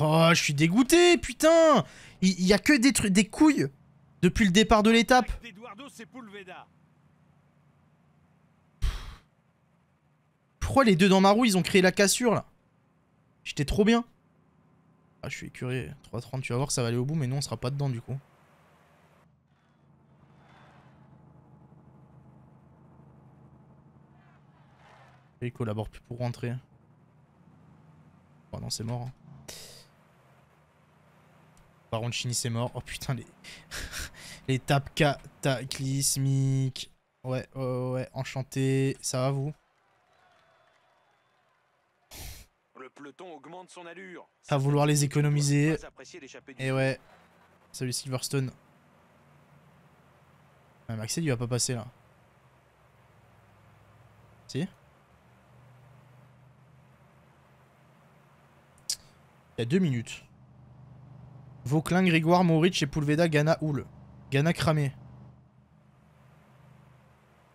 Oh, je suis dégoûté, putain Il y a que des des couilles depuis le départ de l'étape. Pourquoi les deux dans ma roue, ils ont créé la cassure, là J'étais trop bien. Ah, je suis écuré. 3.30, tu vas voir, que ça va aller au bout, mais nous on sera pas dedans, du coup. il collabore plus pour rentrer. Oh non, c'est mort. Hein. Chini c'est mort. Oh putain, les, les tapes cataclysmiques. Ouais, ouais, ouais, enchanté. Ça va vous Le peloton augmente son allure. À vouloir les économiser. Et eh ouais. Salut Silverstone. Ah, Maxel il va pas passer là. Si Il y a deux minutes. Vauclin, Grégoire, Moritz et Pulveda, Gana Houle. Ghana cramé.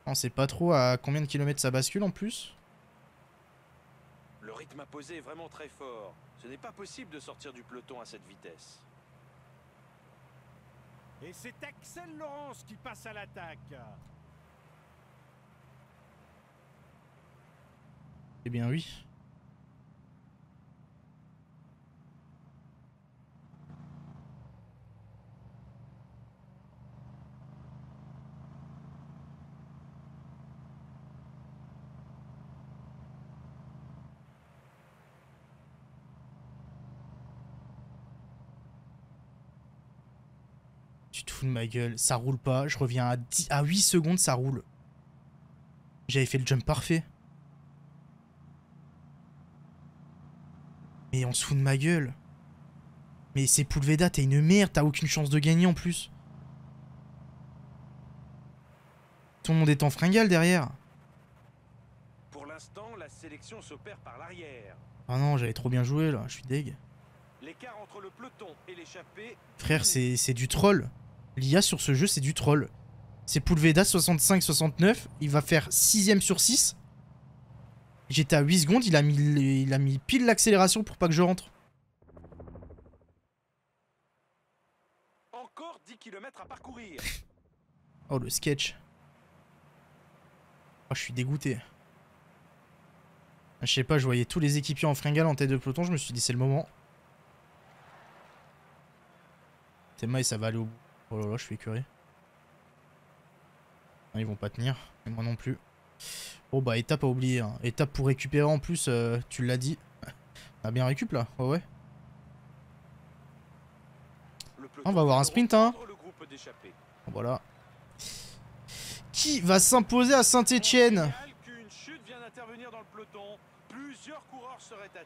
On sait pas trop à combien de kilomètres ça bascule en plus. Le rythme imposé est vraiment très fort. Ce n'est pas possible de sortir du peloton à cette vitesse. Et c'est Axel Laurence qui passe à l'attaque. Eh bien oui. tu te fous de ma gueule, ça roule pas, je reviens à, 10, à 8 secondes, ça roule. J'avais fait le jump parfait. Mais on se fout de ma gueule. Mais c'est Pulveda, t'es une merde, t'as aucune chance de gagner en plus. Tout le monde est en fringale derrière. Ah non, j'avais trop bien joué là, je suis deg. Frère, c'est du troll. L'IA sur ce jeu, c'est du troll. C'est Pulveda 65-69, il va faire 6ème sur 6. J'étais à 8 secondes, il a mis, il a mis pile l'accélération pour pas que je rentre. Encore 10 km à parcourir. oh le sketch. Oh, je suis dégoûté. Ah, je sais pas, je voyais tous les équipiers en fringale en tête de peloton, je me suis dit c'est le moment. T'es et ça va aller au bout. Oh là là, je suis écœuré. Hein, ils vont pas tenir, moi non plus. Bon bah étape à oublier, hein. étape pour récupérer en plus, euh, tu l'as dit. On ah, a bien récup là, oh ouais. On va avoir un sprint hein. voilà. Qui va s'imposer à Saint-Etienne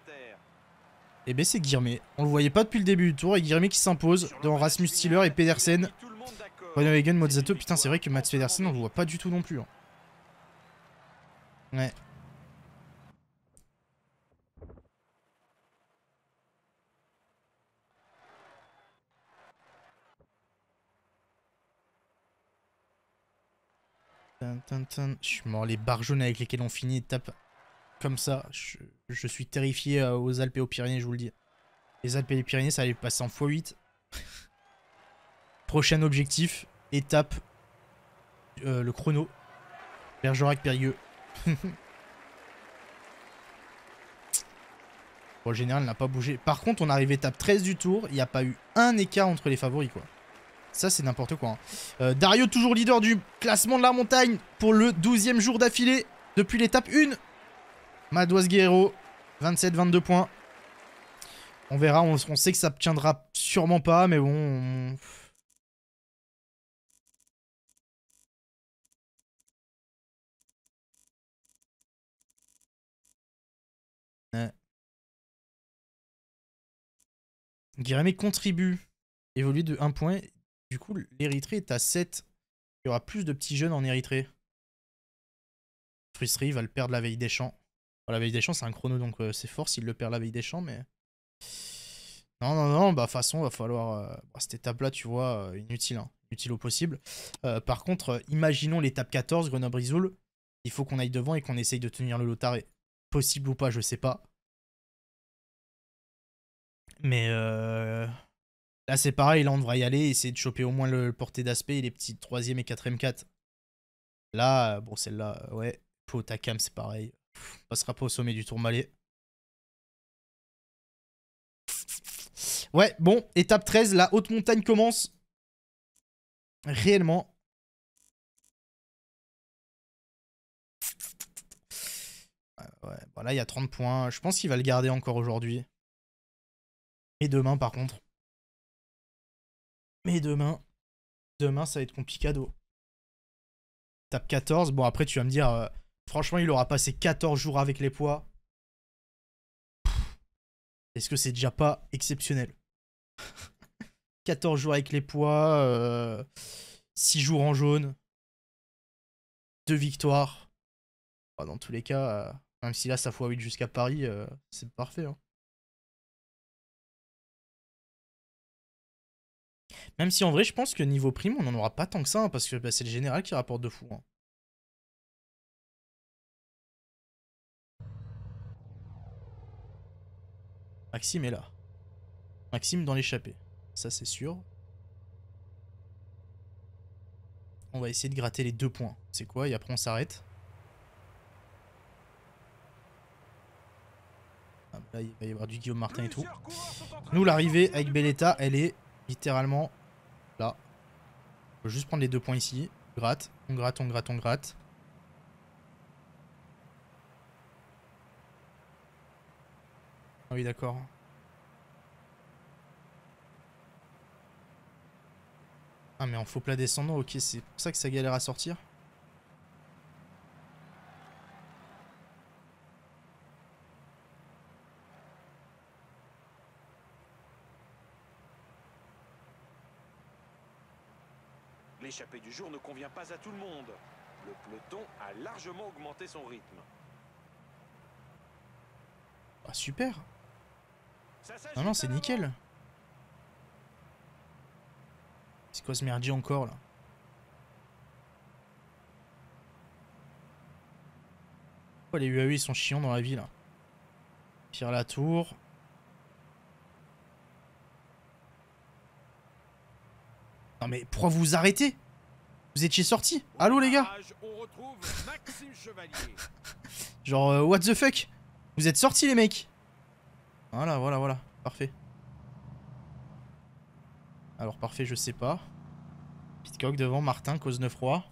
terre. Et eh bien c'est Guirmé. On le voyait pas depuis le début du tour et Guirmé qui s'impose devant Rasmus Stiller et Pedersen. Wegen, Mozzato. Putain, c'est vrai que Mats Pedersen, on le voit pas du tout non plus. Hein. Ouais. Je suis mort, les barres jaunes avec lesquelles on finit, tape comme ça. Je, suis terrifié euh, aux Alpes et aux Pyrénées, je vous le dis. Les Alpes et les Pyrénées, ça allait passer en x8. Prochain objectif, étape, euh, le chrono. Bergerac-Périgueux. bon, le général n'a pas bougé. Par contre, on arrive étape 13 du tour. Il n'y a pas eu un écart entre les favoris, quoi. Ça, c'est n'importe quoi. Hein. Euh, Dario, toujours leader du classement de la montagne pour le 12e jour d'affilée depuis l'étape 1. Madouas Guerrero, 27-22 points. On verra, on, sait que ça tiendra sûrement pas, mais bon... On... contribue, évolue de 1 point. Du coup, l'Érythrée est à 7. Il y aura plus de petits jeunes en Érythrée. il va le perdre la veille des champs la veille des champs, c'est un chrono, donc euh, c'est fort s'il le perd la veille des champs, mais. Non, non, non, bah, façon, va falloir. Euh, bah, cette étape-là, tu vois, euh, inutile, hein, utile au possible. par contre, imaginons l'étape 14, Grenoble-Risoul. Il faut qu'on aille devant et qu'on essaye de tenir le Lotaré. Possible ou pas, je sais pas. Mais là, c'est pareil, là, on devrait y aller, essayer de choper au moins le, porté d'aspect et les petits 3ème et 4ème 4. Là, bon, celle-là, ouais. Potakam, c'est pareil. On passera pas au sommet du Tourmalet. Ouais, bon, étape 13, la haute montagne commence. Réellement. Ah ouais, voilà, bah il y a 30 points. Je pense qu'il va le garder encore aujourd'hui. Et demain, par contre. Mais demain, demain, ça va être complicado. Étape 14. Bon, après, tu vas me dire, euh, Franchement, il aura passé 14 jours avec les poids. Est-ce que c'est déjà pas exceptionnel 14 jours avec les poids, 6 euh, jours en jaune, 2 victoires. Bah, dans tous les cas, euh, même si là ça fois 8 jusqu'à Paris, euh, c'est parfait. Hein. Même si en vrai, je pense que niveau prime, on n'en aura pas tant que ça, hein, parce que bah, c'est le général qui rapporte de fou. Hein. Maxime est là. Maxime dans l'échappée. Ça, c'est sûr. On va essayer de gratter les deux points. C'est quoi Et après, on s'arrête. Ah, là, il va y avoir du Guillaume Martin et tout. Nous, l'arrivée avec Belletta, elle est littéralement là. On peut juste prendre les deux points ici. On gratte, on gratte, on gratte, on gratte. Ah oui, d'accord. Ah mais en faux plat descendant, ok, c'est pour ça que ça galère à sortir. L'échappée du jour ne convient pas à tout le monde. Le peloton a largement augmenté son rythme. Ah super non, non, c'est nickel. C'est quoi ce merdier encore, là Pourquoi les UAE, ils sont chiants dans la ville. là la tour. Non mais pourquoi vous vous arrêtez Vous étiez sorti Allô les gars Genre, euh, what the fuck Vous êtes sortis les mecs voilà, voilà, voilà. Parfait. Alors parfait, je sais pas. Pitcock devant, Martin, cause neuf rois.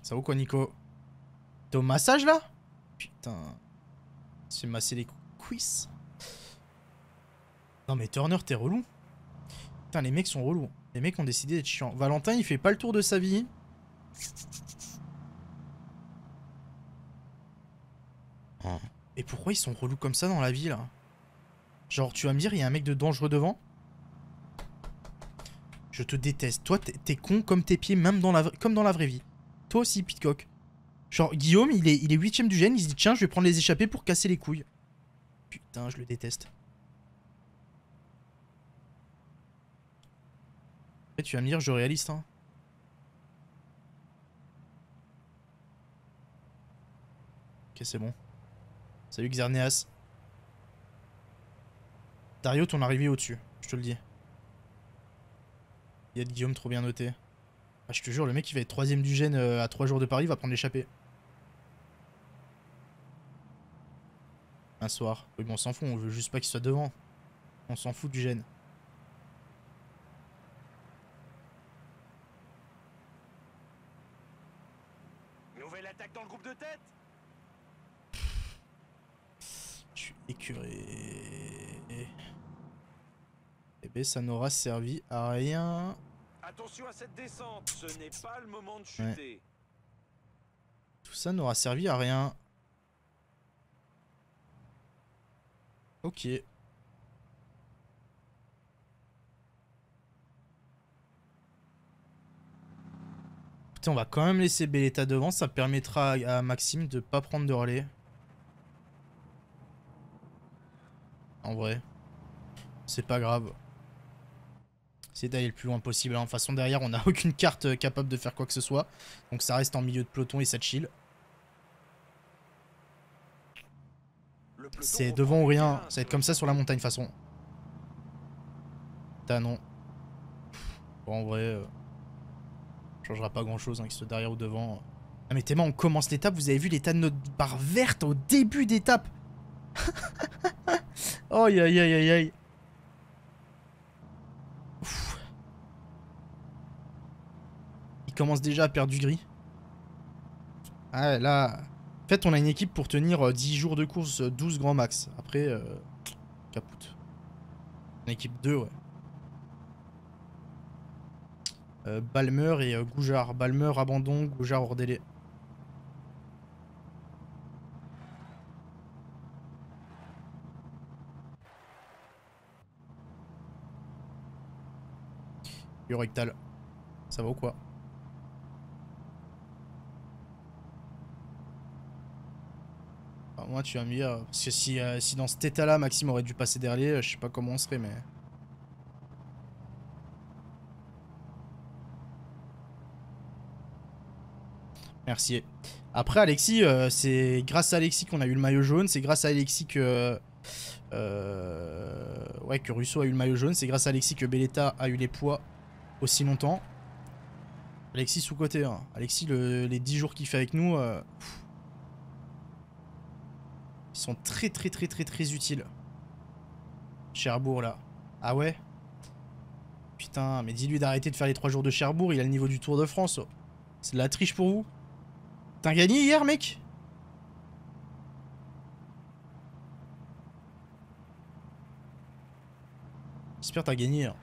Ça vaut quoi, Nico T'es au massage, là Putain. C'est masser les cuisses. Non, mais Turner, t'es relou. Putain, les mecs sont relous. Les mecs ont décidé d'être chiants. Valentin, il fait pas le tour de sa vie. Et pourquoi ils sont relous comme ça dans la ville hein Genre, tu vas me dire, il y a un mec de dangereux devant Je te déteste. Toi, t'es con comme tes pieds, même dans la, comme dans la vraie vie. Toi aussi, Pitcock. Genre, Guillaume, il est, il est du gène, il se dit, tiens, je vais prendre les échappées pour casser les couilles. Putain, je le déteste. Et tu vas me dire, je réaliste, hein. Ok, c'est bon. Salut Xerneas. Dario, ton arrivée au-dessus, je te le dis. Il y a de Guillaume, trop bien noté. Ah, je te jure, le mec, qui va être troisième du gène euh, à 3 jours de Paris, va prendre l'échappée. Un soir. Oui, mais on s'en fout, on veut juste pas qu'il soit devant. On s'en fout du gène. Nouvelle attaque dans le groupe de tête Écurie. Eh ben ça n'aura servi à rien. ce n'est le moment de Tout ça n'aura servi à rien. Ok. Putain, on va quand même laisser Belletta devant, ça permettra à Maxime de ne pas prendre de relais. en vrai. C'est pas grave. C'est d'aller le plus loin possible. Hein. De toute façon, derrière, on n'a aucune carte euh, capable de faire quoi que ce soit. Donc ça reste en milieu de peloton et ça chill. C'est devant ou rien. Ça va être comme ça sur la montagne, façon. T'as non. en vrai, euh, changera pas grand-chose, hein, qu'il soit derrière ou devant. Ah mais tellement on commence l'étape, vous avez vu l'état de notre barre verte au début d'étape aïe aïe aïe aïe aïe. Il commence déjà à perdre du gris. Ah là. En fait, on a une équipe pour tenir 10 jours de course, 12 grands max. Après, euh, capoute. Une équipe 2, ouais. Balmer et Goujard. Balmer, abandon, Goujard hors délai. Rectal. Ça va ou quoi Moi, tu vas me dire. Parce que euh, si, dans cet état-là, Maxime aurait dû passer derrière, je sais pas comment on serait, mais. Merci. Après, Alexis, euh, c'est grâce à Alexis qu'on a eu le maillot jaune. C'est grâce à Alexis que. Euh, ouais, que Russo a eu le maillot jaune. C'est grâce à Alexis que Belletta a eu les poids aussi longtemps. Alexis sous-côté. Hein. Alexis, les 10 jours qu'il fait avec nous, euh, ils sont très très très très très utiles. Cherbourg là. Ah ouais Putain, mais dis-lui d'arrêter de faire les 3 jours de Cherbourg, il a le niveau du Tour de France. C'est de la triche pour vous. T'as gagné hier, mec J'espère t'as gagné. Hein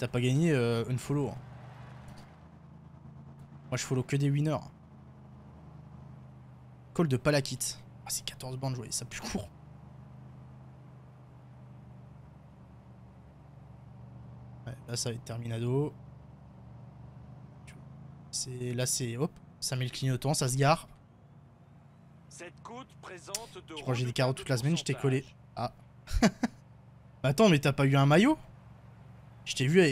t'as pas gagné, euh, un follow. Hein. Moi, je follow que des winners. Call de Palakit. Ah, c'est 14 bandes, jouées, ça plus court. Ouais, là, ça va être Terminado. C'est là c'est hop, ça met le clignotant, ça se gare. Cette je crois que j'ai des carreaux toute la semaine, je t'ai collé. Ah. attends, mais t'as pas eu un maillot je t'ai vu,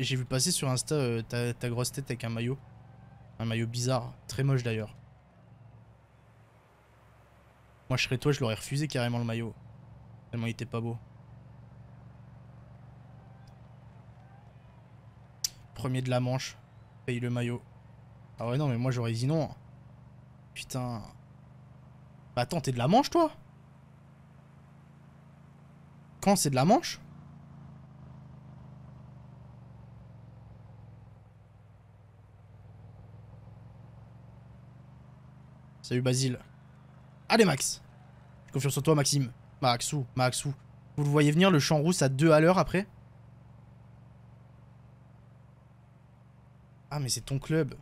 j'ai vu, passer sur Insta euh, ta, ta, grosse tête avec un maillot. Un maillot bizarre, très moche d'ailleurs. Moi, je serais toi, je l'aurais refusé carrément le maillot. Tellement il était pas beau. Premier de la manche, paye le maillot. Ah ouais, non, mais moi j'aurais dit non. Hein. Putain. Bah attends, t'es de la manche toi Quand c'est de la manche Salut Basile. Allez Max. Je confiance sur toi Maxime. Maxou, Maxou. Vous le voyez venir le champ rousse à deux à l'heure après Ah mais c'est ton club.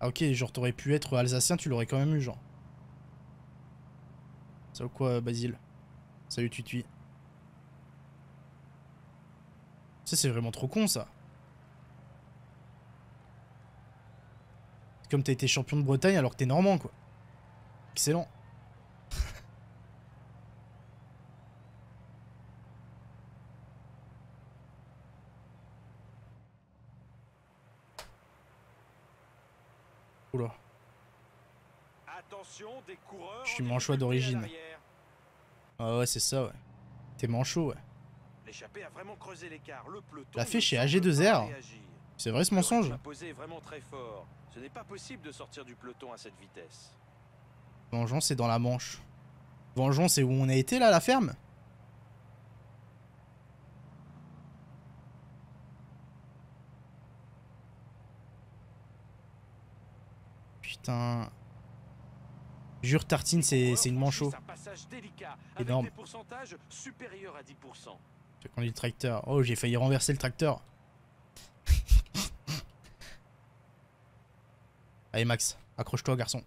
Ah ok, genre t'aurais pu être alsacien, tu l'aurais quand même eu genre. Salut quoi Basile Salut Tutui. Ça c'est vraiment trop con ça. Comme t'as été champion de Bretagne alors que t'es normand quoi. Excellent. Oula. Je suis manchois d'origine. Ah ouais, c'est ça, ouais. T'es manchot, ouais. L'échappée a vraiment creusé l'écart. Le peloton. L'affiche est AG2R. C'est vrai ce mensonge. Posé vraiment très fort. Ce n'est pas possible de sortir du peloton à cette vitesse. Vengeance, c'est dans la Manche. Vengeance, c'est où on a été, là, la ferme Putain. Jure tartine, c'est une manchot. Énorme. Je conduis le tracteur. Oh, j'ai failli renverser le tracteur. Allez Max, accroche-toi garçon.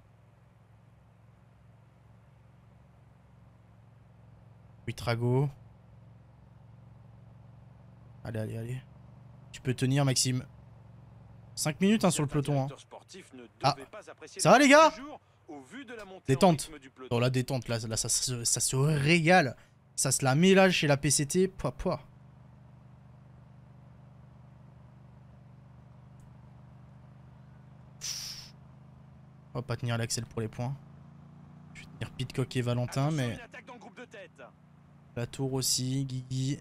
trago. Allez, allez, allez. Tu peux tenir, Maxime. 5 minutes hein, sur le peloton. Hein. Ah, ça va les gars Détente. Dans la détente, là, ça, se, régale. Ça se la met là chez la PCT. Poids, poids. On va pas tenir l'Axel pour les points. Je vais tenir Pitcock et Valentin, mais... La tour aussi, Guigui.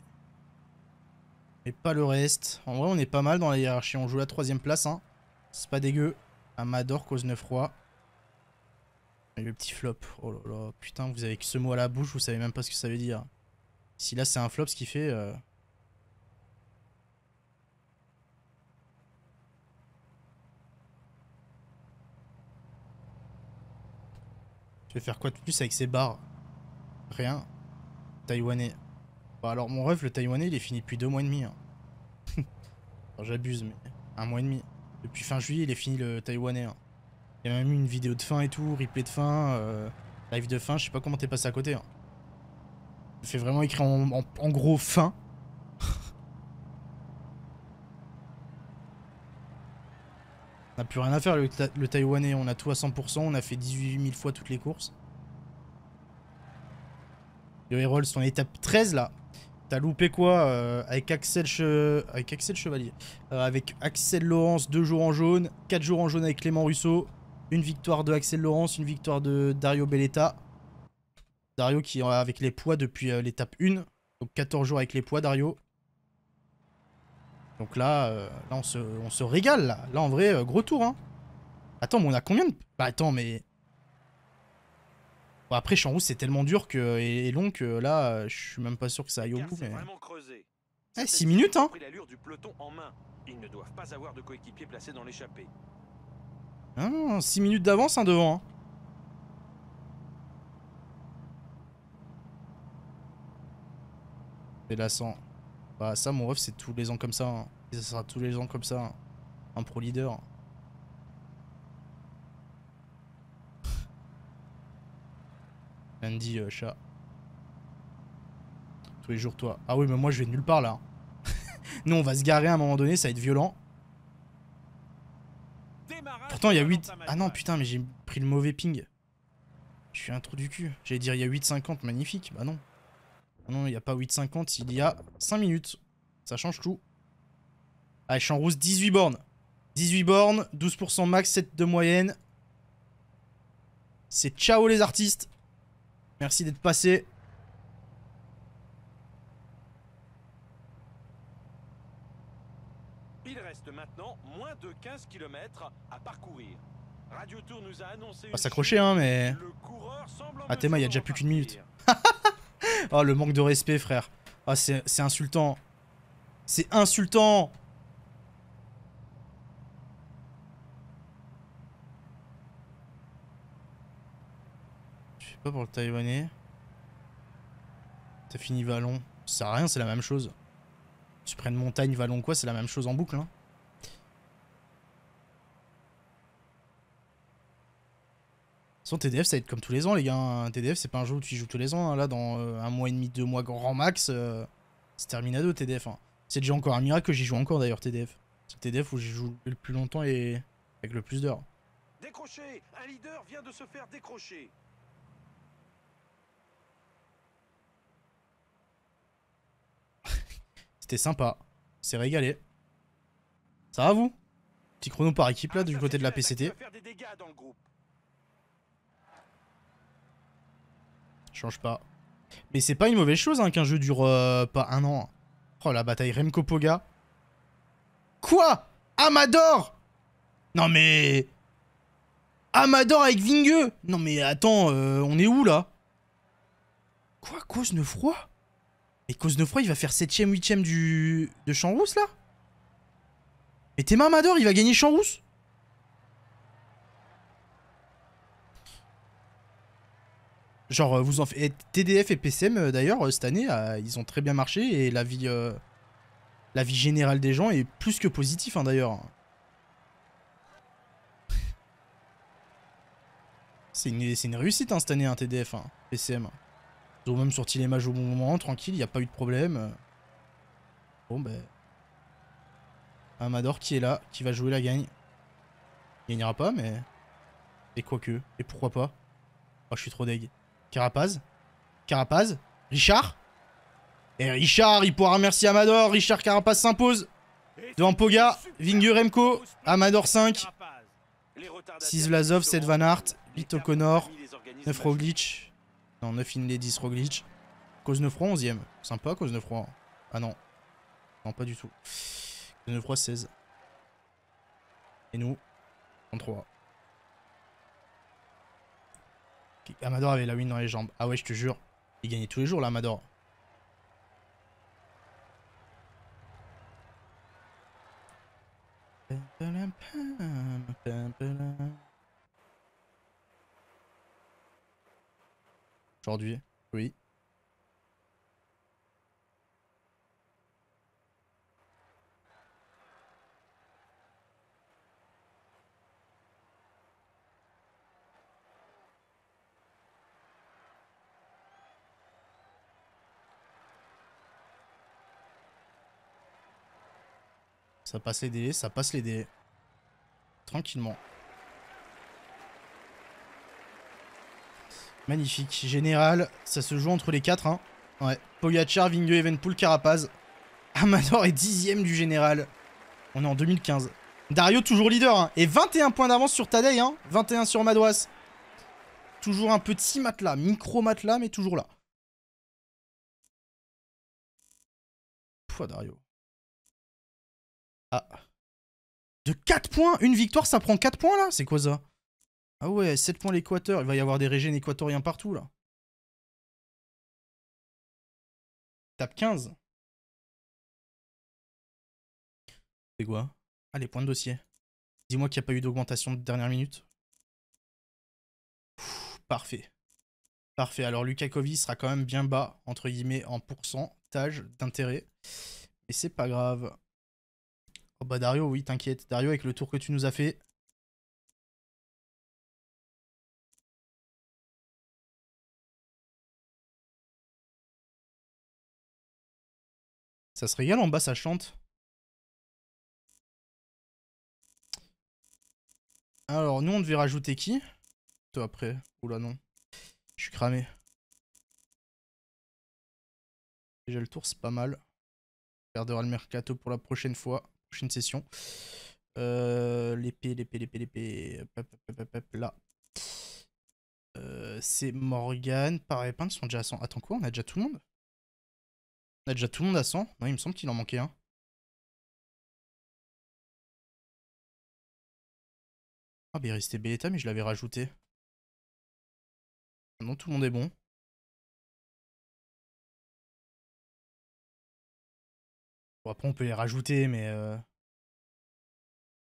Mais pas le reste. En vrai, on est pas mal dans la hiérarchie. On joue la troisième place. Hein. C'est pas dégueu. Amador cause 9 rois. Et le petit flop. Oh là là. Putain, vous avez que ce mot à la bouche. Vous savez même pas ce que ça veut dire. Si là, c'est un flop, ce qui fait... Euh... Je vais faire quoi de plus avec ces barres Rien. Bah, alors mon rêve, le Taïwanais, il est fini depuis deux mois et demi. Hein. j'abuse, mais un mois et demi. Depuis fin juillet, il est fini le Taïwanais. Hein. Il y a même eu une vidéo de fin et tout, replay de fin, euh, live de fin, je sais pas comment t'es passé à côté. Il hein. fait vraiment écrire en, gros fin. on a plus rien à faire le, le Taïwanais, on a tout à 100%, on a fait 18 000 fois toutes les courses. Rolls, sont son étape 13 là. T'as loupé quoi euh, avec, Axel avec Axel Chevalier euh, Avec Axel Laurence, 2 jours en jaune, 4 jours en jaune avec Clément Russo, une victoire de Axel Laurence, une victoire de Dario Belletta. Dario qui est avec les poids depuis euh, l'étape 1, donc 14 jours avec les poids Dario. Donc là, là on, se, régale là. Là en vrai, gros tour hein. Attends, mais on a combien de... Bah, attends, mais... Bon, après, Champ c'est tellement dur que, et, long que là, je suis même pas sûr que ça aille au bout. Mais... Eh, 6 minutes, hein Ils ne doivent pas avoir dans Ah 6 minutes d'avance, hein, devant. Hein. C'est lassant. Bah ça, mon ref, c'est tous les ans comme ça. Hein. Ça sera tous les ans comme ça. Hein. Un pro leader. Andy, euh, chat. Tous les jours, toi. Ah oui, mais moi, je vais nulle part, là. Nous, on va se garer à un moment donné, ça va être violent. Pourtant, il y a 8... Ah non, putain, mais j'ai pris le mauvais ping. Je suis un trou du cul. J'allais dire, il y a 8,50, magnifique. Bah non. Ah non, il n'y a pas 8,50, il y a 5 minutes. Ça change tout. Allez, je suis en rousse 18 bornes. 18 bornes, 12% max, 7 de moyenne. C'est ciao les artistes Merci d'être passé. Il reste maintenant moins de 15 km à parcourir. Radio Tour nous a annoncé. On va s'accrocher, hein, mais. Ah, il y a déjà plus qu'une minute. oh, le manque de respect, frère. Ah, c'est insultant. C'est insultant. Pas pour le taïwanais. T'as fini vallon. Ça sert rien, c'est la même chose. Tu prennes montagne, vallon, quoi, c'est la même chose en boucle. Hein. Son TDF, ça va être comme tous les ans, les gars. Un hein. TDF, c'est pas un jeu où tu y joues tous les ans. Hein. Là, dans euh, un mois et demi, deux mois, grand max, euh, c'est terminado TDF. Hein. C'est déjà encore un miracle que j'y joue encore d'ailleurs, TDF. C'est le TDF où j'y joue le plus longtemps et avec le plus d'heures. Décroché Un leader vient de se faire décrocher. C'était sympa. C'est régalé. Ça va vous Petit chrono par équipe là du côté de la PCT. Ah, Change pas. Mais c'est pas une mauvaise chose hein, qu'un jeu dure euh, pas un an. Oh la bataille Remco Poga. Quoi Amador Non mais... Amador avec Vingueux. Non mais attends, euh, on est où là Quoi Cause ne froid et Cosnefroy, il va faire 7ème, 8ème du... de champs rousse là Mais Tema Amador, il va gagner champs rousse Genre, euh, vous en faites. TDF et PCM, euh, d'ailleurs, euh, cette année, ils ont très bien marché et la vie, la vie générale des gens est plus que positive, hein, d'ailleurs. C'est une, réussite hein, cette année, un TDF, hein, hein PCM. Ils ont même sorti les mages au bon moment, tranquille, il n'y a pas eu de problème. Bon ben... Amador qui est là, qui va jouer la gagne. Il gagnera pas, mais... Et quoique, et pourquoi pas Oh, je suis trop deg. Carapaz Carapaz Richard Et eh, Richard, il pourra remercier Amador, Richard Carapaz s'impose Devant Poga, Vinger Amador 5, 6 Vlazov, 7 Van Aert, 8 O'Connor, 9 Roglic, non, 9 les 10 Roglic. Cause 9 roi, 11ème. Sympa, cause 9 froid. Ah non. Non, pas du tout. Cause 9 16. Et nous, 33. Amador avait la win dans les jambes. Ah ouais, je te jure. Il gagnait tous les jours, là, Amador. Aujourd'hui, oui. Ça passe les délais, ça passe les délais. Tranquillement. Magnifique. Général, ça se joue entre les 4. Hein. Ouais. Pogacar, Vingue, Evenpool, Carapaz. Amador est dixième du général. On est en 2015. Dario toujours leader. Hein. Et 21 points d'avance sur Tadei. Hein. 21 sur Madouas. Toujours un petit matelas. Micro matelas, mais toujours là. Pouah, Dario. Ah. De 4 points Une victoire, ça prend 4 points, là C'est quoi, ça ah ouais, 7 points l'équateur. Il va y avoir des régènes équatoriens partout, là. Tape 15. C'est quoi allez ah, point de dossier. Dis-moi qu'il n'y a pas eu d'augmentation de dernière minute. parfait. Parfait. Alors, Lukakovic sera quand même bien bas, entre guillemets, en pourcentage d'intérêt. Mais c'est pas grave. Oh bah, Dario, oui, t'inquiète. Dario, avec le tour que tu nous as fait, Ça se régale en bas, ça chante. Alors, nous, on devait rajouter qui Toi, après. Oula, non. Je suis cramé. Déjà, le tour, c'est pas mal. On le mercato pour la prochaine fois. Prochaine session. Euh, l'épée, l'épée, l'épée, l'épée. Là. Euh, c'est Morgane. Pareil, peintre sont déjà à 100. Attends quoi On a déjà tout le monde on ah, a déjà tout le monde à 100 Non, il me semble qu'il en manquait un. Ah, bah il restait Belletta, mais je l'avais rajouté. Non, tout le monde est bon. Bon, après, on peut les rajouter, mais... Euh,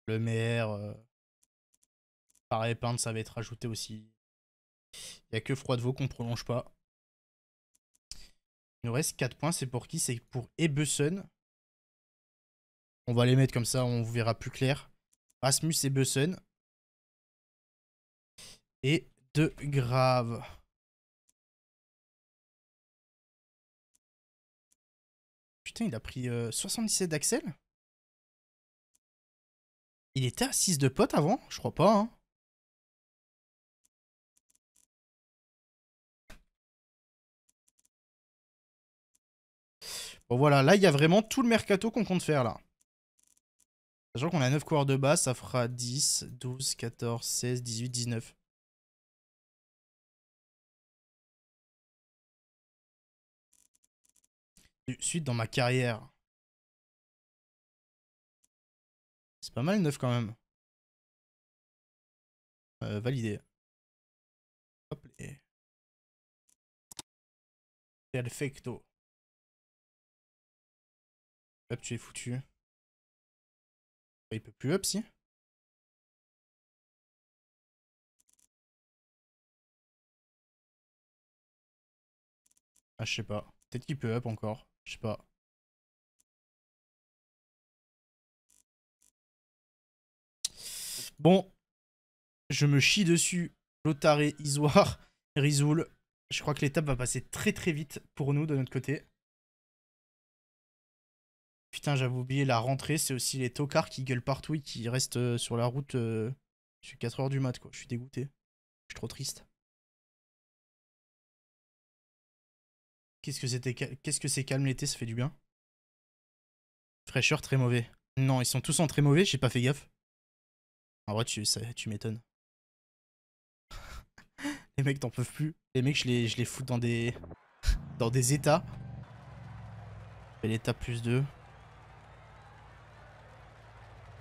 le maire... Euh, pareil, ça va être rajouté aussi. Il n'y a que veau qu'on prolonge pas. Il nous reste 4 points. C'est pour qui C'est pour Ebussen On va les mettre comme ça, on vous verra plus clair. Rasmus Ebusson. Et de Grave. Putain, il a pris 77 euh, d'Axel Il était à 6 de pote avant Je crois pas, hein. Bon, voilà, là, il y a vraiment tout le mercato qu'on compte faire, là. Sachant qu'on a 9 coureurs de base, ça fera 10, 12, 14, 16, 18, 19. Suite dans ma carrière. C'est pas mal 9 quand même. Euh, validé. Hop. Perfecto. Hop, tu es foutu. Il peut plus up, si Ah, je sais pas. Peut-être qu'il peut up encore. Je sais pas. Bon. Je me chie dessus. Lotaré, Isoar, risoul Je crois que l'étape va passer très très vite pour nous de notre côté putain, j'avais oublié la rentrée, c'est aussi les tocards qui gueulent partout et qui restent euh, sur la route Je suis 4h du mat, quoi. Je suis dégoûté. Je suis trop triste. Qu'est-ce que c'était c'est calme l'été, ça fait du bien. Fraîcheur très mauvais. Non, ils sont tous en très mauvais, j'ai pas fait gaffe. En vrai, tu, m'étonnes. les mecs, t'en peuvent plus. Les mecs, je les, je fous dans des... dans des états. L'état plus 2.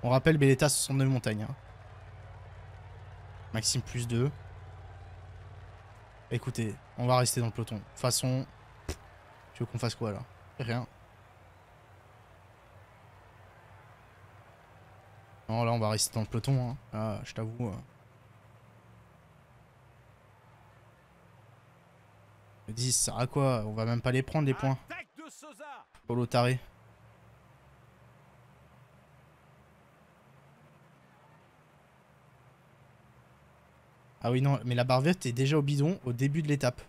On rappelle Belletta 69 montagnes. Hein. Maxime plus 2. Écoutez, on va rester dans le peloton. De toute façon, tu veux qu'on fasse quoi là Rien. Non, là on va rester dans le peloton. Hein. Ah, je t'avoue. Euh. Le 10, ça à quoi On va même pas les prendre les points. Polo taré. Ah oui, non, mais la barre verte est déjà au bidon au début de l'étape.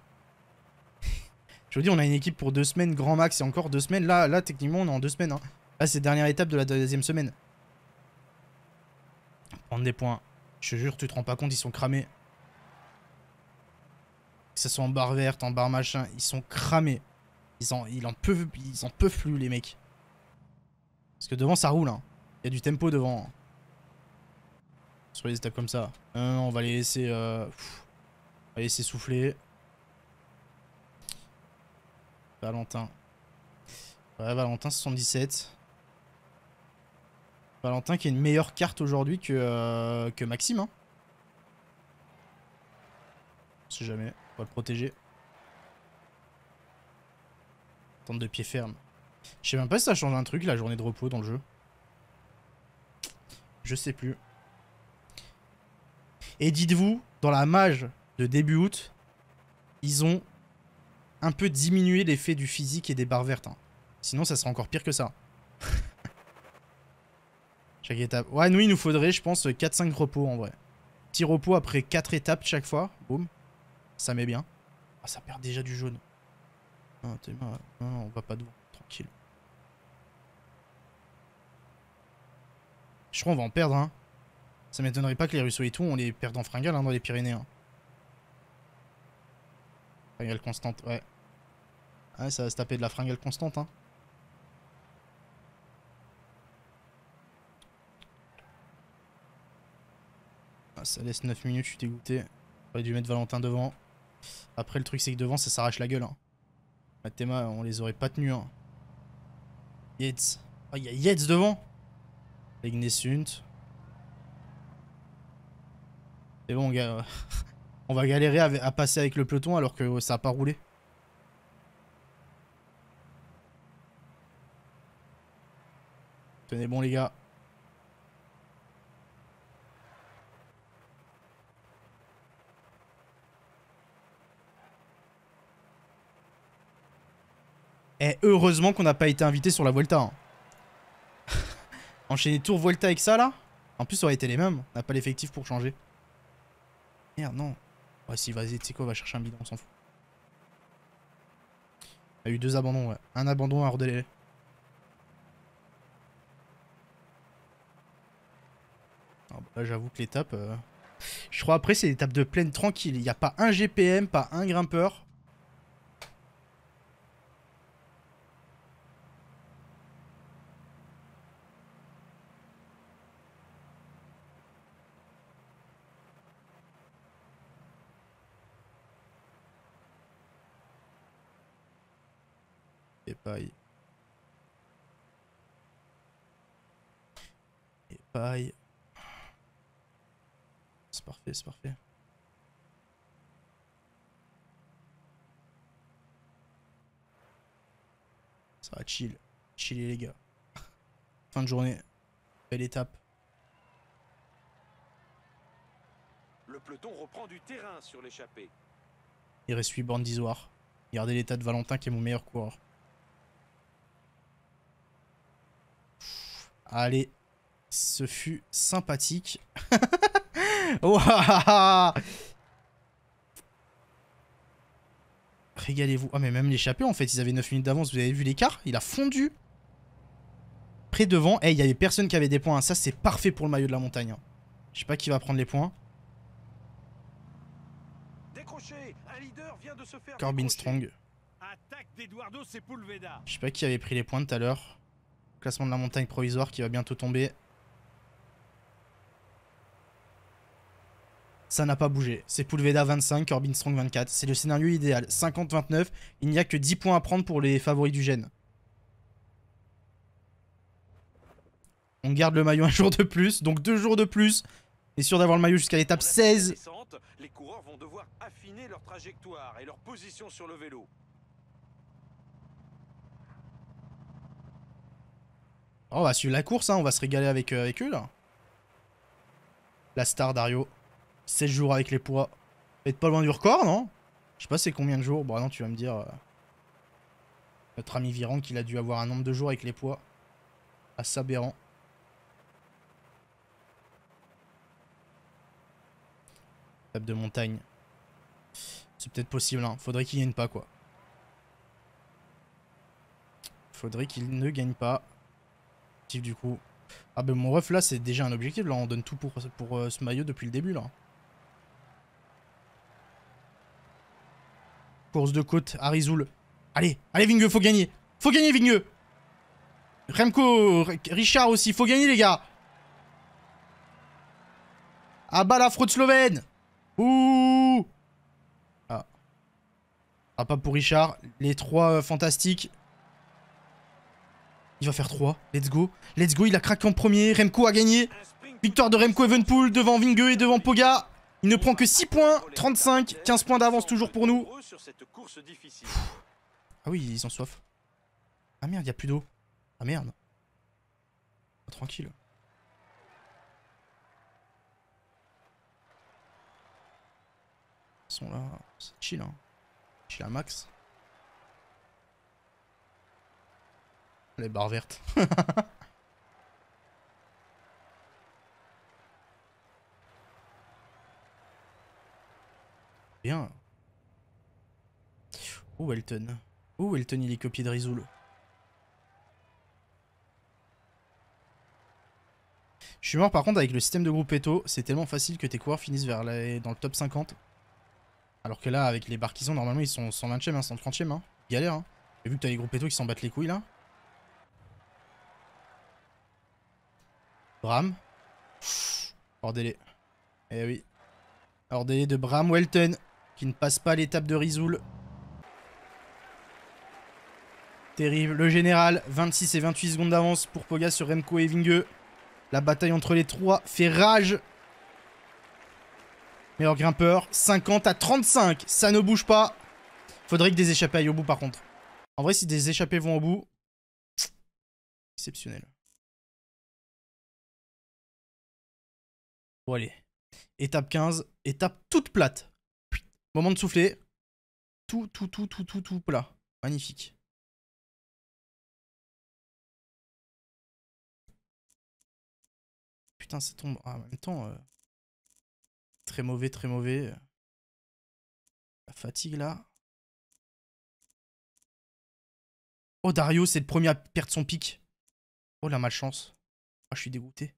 Je vous dis, on a une équipe pour deux semaines, grand max, et encore deux semaines. Là, là techniquement, on est en deux semaines. Hein. Là, c'est dernière étape de la deuxième semaine. Prendre des points. Je te jure, tu te rends pas compte, ils sont cramés. Que ce soit en barre verte, en bar machin, ils sont cramés. Ils en, en, peuvent, ils peuvent plus, les mecs. Parce que devant, ça roule. Hein. Il y a du tempo devant. Hein. Sur les étapes comme ça on va les laisser... Euh, laisser souffler. Valentin. Ouais, Valentin 77. Valentin qui a une meilleure carte aujourd'hui que, euh, que Maxime. Hein. On sait jamais. On va le protéger. Tente de pied ferme. Je sais même pas si ça change un truc la journée de repos dans le jeu. Je sais plus. Et dites-vous, dans la mage de début août, ils ont un peu diminué l'effet du physique et des barres vertes. Hein. Sinon, ça serait encore pire que ça. chaque étape. Ouais, nous, il nous faudrait, je pense, 4-5 repos en vrai. Petit repos après 4 étapes chaque fois. Boum. Ça met bien. Ah, ça perd déjà du jaune. Non, ah, ah, on va pas devant. Tranquille. Je crois qu'on va en perdre, hein. Ça m'étonnerait pas que les Russos et tout, on les perde en fringales hein, dans les Pyrénées. Hein. Fringale constante, ouais. Ah ouais, ça va se taper de la fringale constante, hein. Ah, ça laisse 9 minutes, je suis dégoûté. J'aurais dû mettre Valentin devant. Après, le truc, c'est que devant, ça s'arrache la gueule, hein. Mathéma, on les aurait pas tenus, hein. Yates. Oh il y Yates devant c'est bon, On va galérer à, passer avec le peloton alors que ça n'a pas roulé. Tenez bon, les gars. Et eh, heureusement qu'on n'a pas été invité sur la Volta. Hein. Enchaîner tour Volta avec ça là En plus ça aurait été les mêmes. On n'a pas l'effectif pour changer non. Ouais, si, vas-y, tu sais quoi, va chercher un bidon, on s'en fout. a eu deux abandons, ouais. Un abandon à hors ah, bah là, j'avoue que l'étape... Euh, je crois après, c'est l'étape de pleine tranquille. Il n'y a pas un GPM, pas un grimpeur. Et paille. C'est parfait, c'est parfait. Ça va chill. Chiller les gars. fin de journée. Belle étape. Le peloton reprend du terrain sur l'échappée. Il reste 8 bornes d'isoire. l'état de Valentin qui est mon meilleur coureur. Allez, ce fut sympathique. Régalez-vous. Ah, mais même l'échappé, en fait, ils avaient 9 minutes d'avance. Vous avez vu l'écart Il a fondu. Près devant. Et eh, il y avait personne qui avait des points. Ça, c'est parfait pour le maillot de la montagne. Hein. Je sais pas qui va prendre les points. Corbin Strong. Je sais pas qui avait pris les points tout à l'heure. Classement de la montagne provisoire qui va bientôt tomber. Ça n'a pas bougé. C'est Pulveda 25, Corbin Strong 24. C'est le scénario idéal. 50-29, il n'y a que 10 points à prendre pour les favoris du gène. On garde le maillot un jour de plus, donc deux jours de plus. Et sûr d'avoir le maillot jusqu'à l'étape 16. Les coureurs vont devoir affiner leur trajectoire et leur position sur le vélo. Oh, on va bah, suivre la course, hein, on va se régaler avec, euh, avec eux là. La star Dario. 16 jours avec les poids. Faites pas loin du record, non Je sais pas c'est combien de jours. Bon, non, tu vas me dire. Euh, notre ami Viran qu'il a dû avoir un nombre de jours avec les poids. à aberrant. Table de montagne. C'est peut-être possible, hein. Faudrait qu'il gagne pas, quoi. Faudrait qu'il ne gagne pas du coup. Ah ben mon ref là c'est déjà un objectif, là on donne tout pour, pour euh, ce maillot depuis le début là. Course de côte, à Arizoul. Allez, allez Vingueux, faut gagner. Faut gagner Vigneux Remco, Richard aussi, faut gagner les gars. Ah bah la fraude slovène. Ouh. Ah. ah pas pour Richard. Les trois euh, fantastiques. Il va faire 3. Let's go. Let's go. Il a craqué en premier. Remco a gagné. Victoire de Remco Evenpool devant Vinge et devant Poga. Il ne prend que 6 points. 35. 15 points d'avance toujours pour nous. Ah oui, ils ont soif. Ah merde, il n'y a plus d'eau. Ah merde. Ah, tranquille. Ils sont là. C'est chill. Hein. Chill à max. Les barres vertes. Bien. Où Elton Où Elton il est copié de Rizul. Je suis mort par contre avec le système de groupe Eto, c'est tellement facile que tes coureurs finissent vers dans le top 50. Alors que là, avec les barres qu'ils ont, normalement ils sont 120ème, hein, 130ème, hein. galère. Hein. Et vu que t'as les groupes qui s'en battent les couilles là. Bram. Hors délai. Eh oui. Hors délai de Bram Welton, qui ne passe pas l'étape de Rizoul. Terrible. Le général, 26 et 28 secondes d'avance pour Poga sur Remco et Vingueux. La bataille entre les trois fait rage. Meilleur grimpeur, 50 à 35. Ça ne bouge pas. Faudrait que des échappées aillent au bout par contre. En vrai, si des échappées vont au bout, exceptionnel. allez. Étape 15, étape toute plate. Moment de souffler. Tout, tout, tout, tout, tout, tout plat. Magnifique. Putain, ça tombe. Ah, en même temps, euh, très mauvais, très mauvais. La fatigue là. Oh, Dario, c'est le premier à perdre son pic. Oh la malchance. Ah, je suis dégoûté.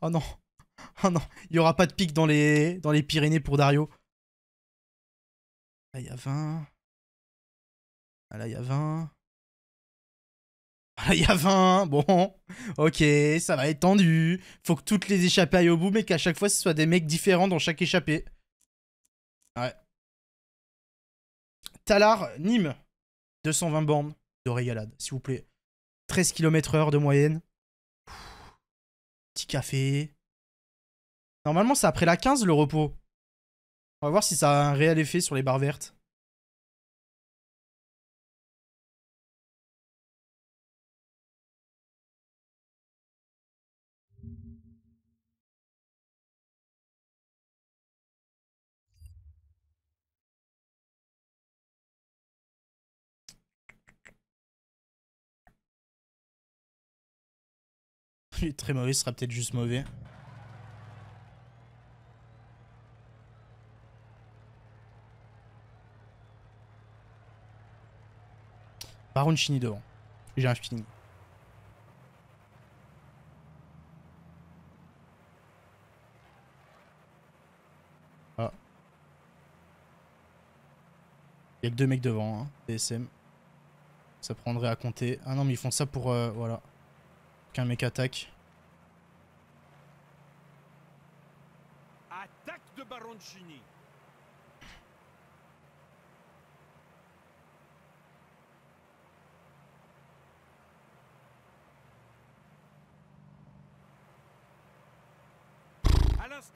Oh non. Oh non. Il n'y aura pas de pic dans les, dans les Pyrénées pour Dario. Là, il y a 20. Ah, là, il y a 20. Ah, là, il y a 20. Bon. Ok, ça va être tendu. Faut que toutes les échappées aillent au bout, mais qu'à chaque fois, ce soit des mecs différents dans chaque échappée. Ouais. Talar, Nîmes. 220 bornes de régalade, s'il vous plaît. 13 km/h de moyenne. Petit café. Normalement, c'est après la 15, le repos. On va voir si ça a un réel effet sur les barres vertes. très mauvais, ce sera peut-être juste mauvais. Baron Chini devant. J'ai un feeling. Ah. Il y a que deux mecs devant, hein, DSM. Ça prendrait à compter. Ah non, mais ils font ça pour... Euh, voilà qu'un mec attaque. Attaque de Baroncini.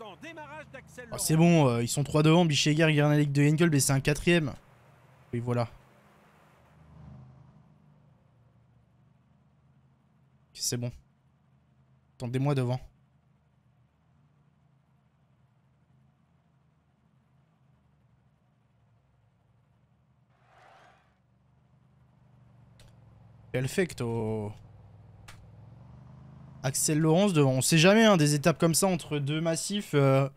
Oh, ah, c'est bon, euh, ils sont trois devant, Bichéguer, Guernalic de Henkel, mais c'est un quatrième. Oui, voilà. c'est bon. Attendez-moi devant. Perfecto. Oh. Axel Laurence devant. On sait jamais, hein, des étapes comme ça entre deux massifs. Euh,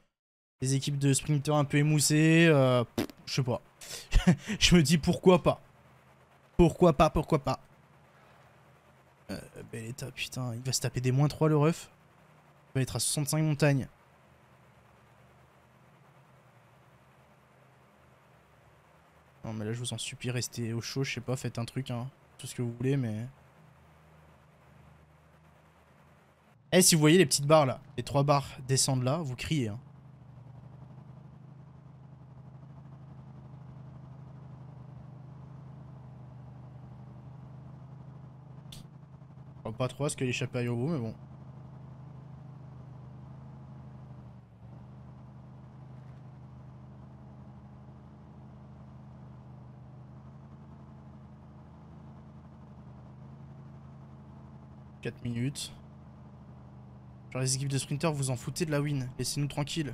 des équipes de sprinteurs un peu émoussées. Euh, je sais pas. Je me dis pourquoi pas. Pourquoi pas, pourquoi pas. Euh, bel putain. Il va se taper des moins 3 le ref. Il va être à 65 montagnes. Non mais là je vous en supplie, restez au chaud, je sais pas, faites un truc, hein. Tout ce que vous voulez, mais... Eh, si vous voyez les petites barres là, les trois barres descendent là, vous criez. Hein. pas trop ce qu'elle l'échappée à Yobo, mais bon. 4 minutes. Genre les équipes de sprinteurs, vous en foutez de la win. Laissez-nous tranquille.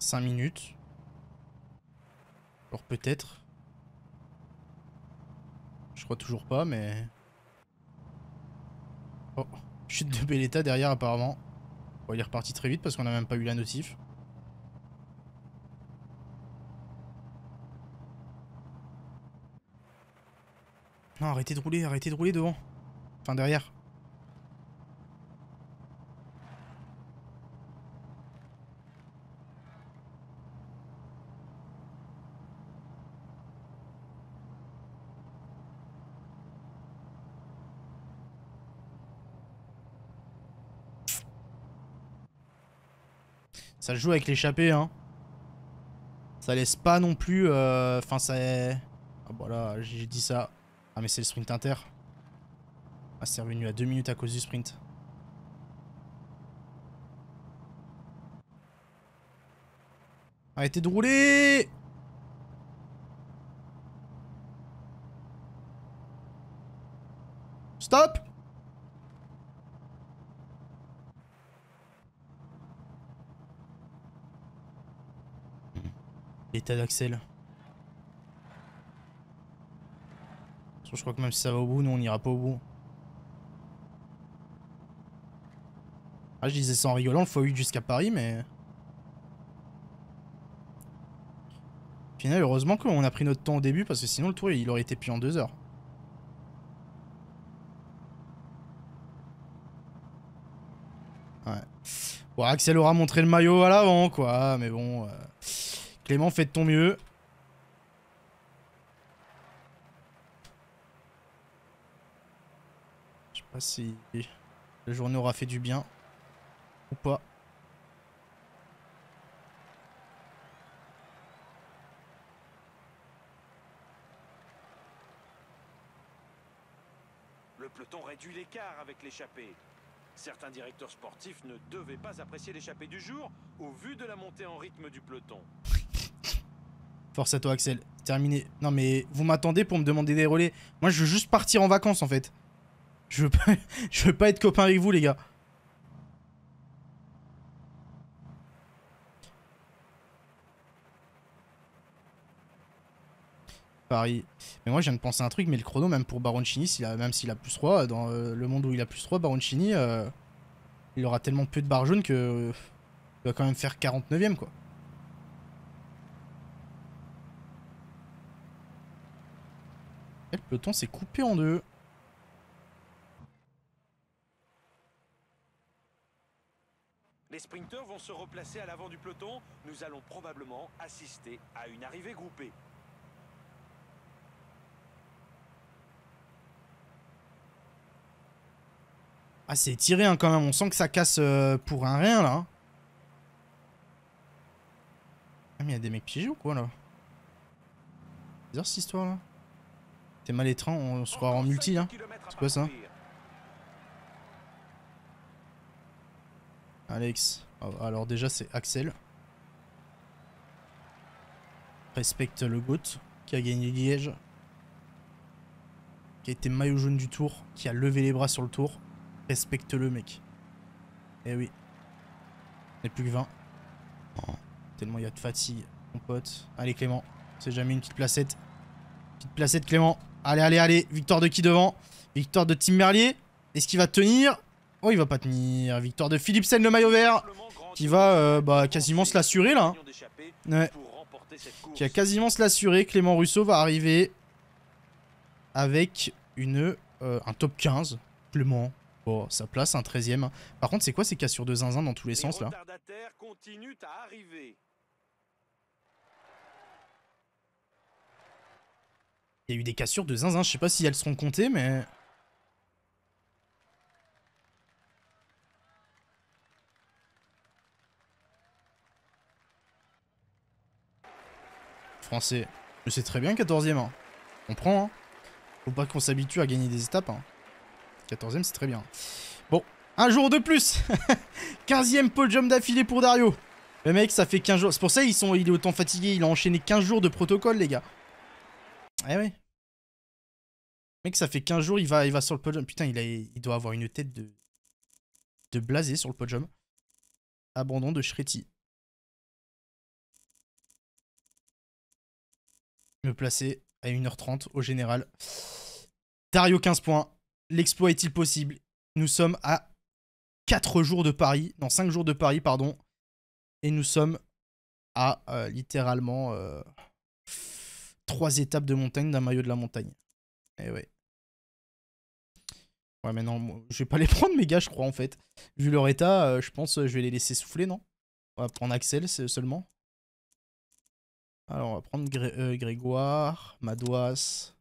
Cinq minutes. Alors peut-être. Je crois toujours pas, mais... Oh, chute de beletta derrière apparemment. il est reparti très vite parce qu'on n'a même pas eu la notif. Non, arrêtez de rouler, arrêtez de rouler devant. Enfin, derrière. Ça joue avec l'échappée, hein. Ça laisse pas non plus... Euh, enfin, ça... Ah voilà, bah j'ai dit ça. Ah mais c'est le sprint inter. Ah c'est revenu à 2 minutes à cause du sprint. Arrêtez ah, de rouler Stop d'Axel. Je crois que même si ça va au bout, nous on n'ira pas au bout. Ah, je disais ça en rigolant, le faut 8 jusqu'à Paris, mais... Au final, heureusement qu'on a pris notre temps au début, parce que sinon le tour il aurait été plus en deux heures. Ouais. Bon, Axel aura montré le maillot à l'avant, quoi, mais bon... Euh, Clément, fais de ton mieux. Je sais pas si la journée aura fait du bien ou pas. Le peloton réduit l'écart avec l'échappée. Certains directeurs sportifs ne devaient pas apprécier l'échappée du jour au vu de la montée en rythme du peloton. Force à toi, Axel. Terminé. Non, mais vous m'attendez pour me demander des relais. Moi, je veux juste partir en vacances, en fait. Je veux pas, je veux pas être copain avec vous, les gars. Paris. Mais moi, je viens de penser à un truc, mais le chrono, même pour Baroncini, même s'il a plus 3, dans euh, le monde où il a plus 3, Baron Chini, euh, il aura tellement peu de barres jaunes que euh, il va quand même faire 49ème, quoi. Et le peloton s'est coupé en deux. Les sprinteurs vont se replacer à l'avant du peloton. Nous allons probablement assister à une arrivée groupée. Ah, c'est tiré hein, quand même. On sent que ça casse euh, pour un rien, là. Ah, mais il y a des mecs piégés ou quoi, là Bizarre, cette histoire, là. C'est mal étreint, on se croirait en multi hein. C'est quoi ça Alex. Oh, alors déjà c'est Axel. Respecte le GOAT qui a gagné Liège. Qui a été maillot jaune du tour. Qui a levé les bras sur le tour. Respecte le mec. Eh oui. n'est plus que 20. tellement il y a de fatigue, mon pote. Allez Clément, c'est jamais une petite placette. Petite placette Clément. Allez, allez, allez. Victoire de qui devant Victoire de Tim Merlier. Est-ce qu'il va tenir Oh, il va pas tenir. Victoire de Philippe Philipsen, le maillot vert. Qui va euh, bah, quasiment se l'assurer, là. Hein. Ouais. Qui a quasiment se l'assurer. Clément Rousseau va arriver avec une, euh, un top 15. Clément. Oh, sa place, un hein, 13ème. Par contre, c'est quoi ces cassures de zinzin dans tous les sens, là Il y a eu des cassures de zinzin. Je sais pas si elles seront comptées, mais... Français. c'est très bien 14ème. Hein. On prend. Hein. Faut pas qu'on s'habitue à gagner des étapes. Hein. 14 e c'est très bien. Bon, un jour de plus 15ème podium d'affilée pour Dario. Le mec, ça fait 15 jours. C'est pour ça qu'il il est autant fatigué. Il a enchaîné 15 jours de protocole, les gars. Eh ouais. Mec, ça fait 15 jours, il va, il va sur le podium. Putain, il, a, il doit avoir une tête de, de blasé sur le podium. Abandon de Shretty. Me placer à 1h30 au général. Dario 15 points. L'exploit est-il possible Nous sommes à 4 jours de Paris. Non, 5 jours de Paris, pardon. Et nous sommes à euh, littéralement... Euh, trois étapes de montagne d'un maillot de la montagne. Eh ouais. Ouais, mais non, je vais pas les prendre, mes gars, je crois, en fait. Vu leur état, euh, je pense que euh, je vais les laisser souffler, non On va prendre Axel seulement. Alors, on va prendre euh, Grégoire, Madouas,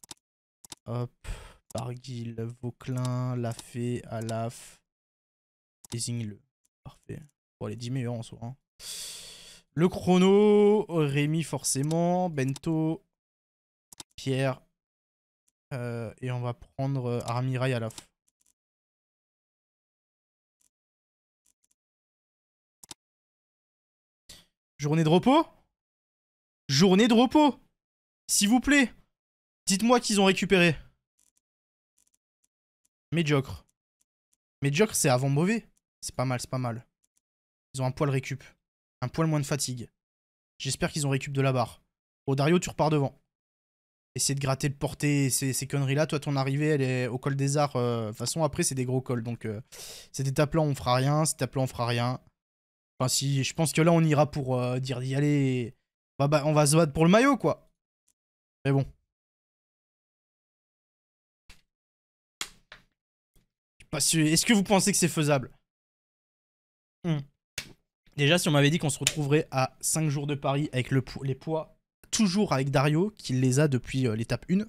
hop, Barguil, Vauclin, Lafay, Alaf, désigne-le. Parfait. Bon les 10 meilleurs en soi. Hein. Le chrono, Rémi forcément, Bento, euh, et on va prendre euh, Armiraï à Journée de repos Journée de repos S'il vous plaît Dites-moi qu'ils ont récupéré. Médiocre. Médiocre, c'est avant mauvais. C'est pas mal, c'est pas mal. Ils ont un poil récup. Un poil moins de fatigue. J'espère qu'ils ont récup de la barre. Dario, tu repars devant essayer de gratter de porter ces, conneries-là. Toi, ton arrivée, elle est au col des arts. Euh, de toute façon, après, c'est des gros cols. Donc, euh, cette étape-là, on fera rien. Cette étape-là, on fera rien. Enfin, si, je pense que là, on ira pour euh, dire d'y aller. on va se battre pour le maillot, quoi. Mais bon. Est-ce que vous pensez que c'est faisable hmm. Déjà, si on m'avait dit qu'on se retrouverait à 5 jours de Paris avec les poids toujours avec Dario, qui les a depuis euh, l'étape 1.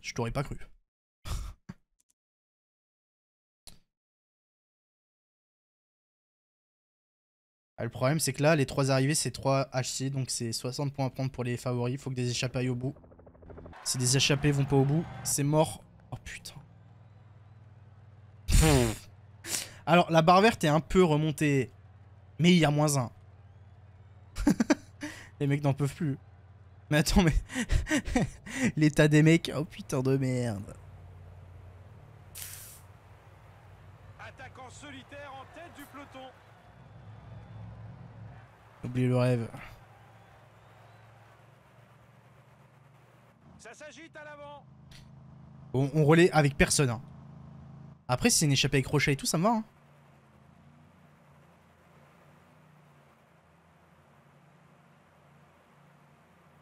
Je t'aurais pas cru. Ah, le problème, c'est que là, les 3 arrivées, c'est 3 HC, donc c'est 60 points à prendre pour les favoris. Faut que des échappés aillent au bout. Si des échappés vont pas au bout, c'est mort. Oh putain. Alors, la barre verte est un peu remontée, mais il y a moins un les mecs n'en peuvent plus. Mais attends, mais. L'état des mecs. Oh putain de merde. Attaquant solitaire en tête du peloton. Oublie le rêve. Ça à l'avant. On, relaie avec personne. Hein. Après, c'est une échappée avec crochet et tout, ça me va. Hein.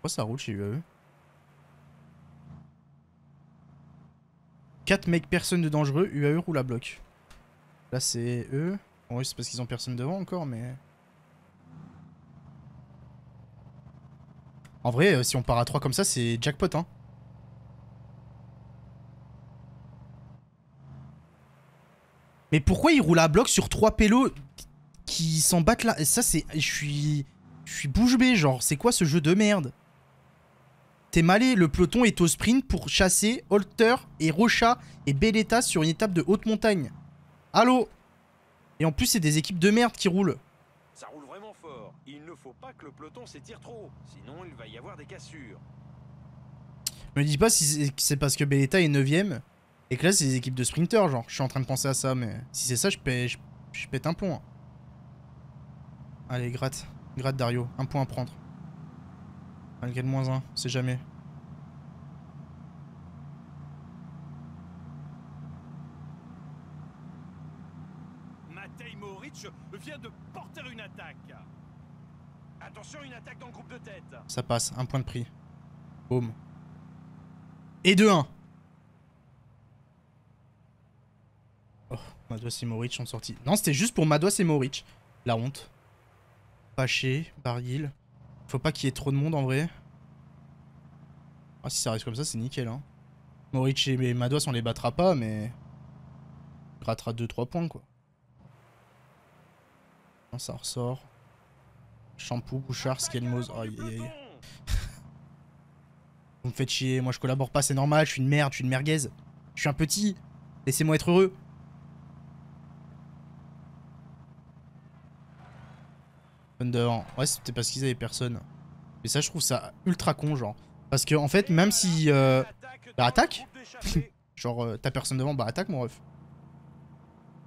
Pourquoi ça roule chez UAE 4 mecs, personne de dangereux, UAE roule à bloc. Là c'est eux. Bon, c'est parce qu'ils ont personne devant encore, mais... En vrai, euh, si on part à 3 comme ça, c'est jackpot, hein. Mais pourquoi ils roulent à bloc sur 3 pélos qui s'en battent là Ça c'est... Je suis... Je suis bouche bée, genre, c'est quoi ce jeu de merde T'es malé, le peloton est au sprint pour chasser Holter et Rocha et Belletta sur une étape de haute montagne. Allô Et en plus, c'est des équipes de merde qui roulent. Ça roule vraiment fort. Il ne faut pas que le peloton s'étire trop, sinon il va y avoir des cassures. Me dis pas si c'est parce que Belletta est 9ème et que là, c'est des équipes de sprinters, genre. Je suis en train de penser à ça, mais si c'est ça, je pète, un pont. Allez, gratte. Gratte, Dario. Un point à prendre. Un moins 1, c'est jamais. Matej Moric vient de porter une attaque. Attention, une attaque dans le groupe de tête. Ça passe, un point de prix. Boom. Et 2-1. Oh, Madois et Moric sont sortis. Non, c'était juste pour Madois et La honte. Paché, Baril. Faut pas qu'il y ait trop de monde en vrai. Ah, si ça reste comme ça, c'est nickel. Hein. Morich et Madois on les battra pas, mais. Il grattera 2-3 points, quoi. Non, ça ressort. Shampoo, Bouchard, Skelmos. Aïe, aïe, aïe. Vous me faites chier, moi je collabore pas, c'est normal, je suis une merde, je suis une merguez. Je suis un petit. Laissez-moi être heureux. devant, Ouais, c'était parce qu'ils avaient personne. Mais ça, je trouve ça ultra con, genre. Parce que, en fait, même si... Euh... Bah, attaque Genre, euh, t'as personne devant, bah, attaque, mon ref.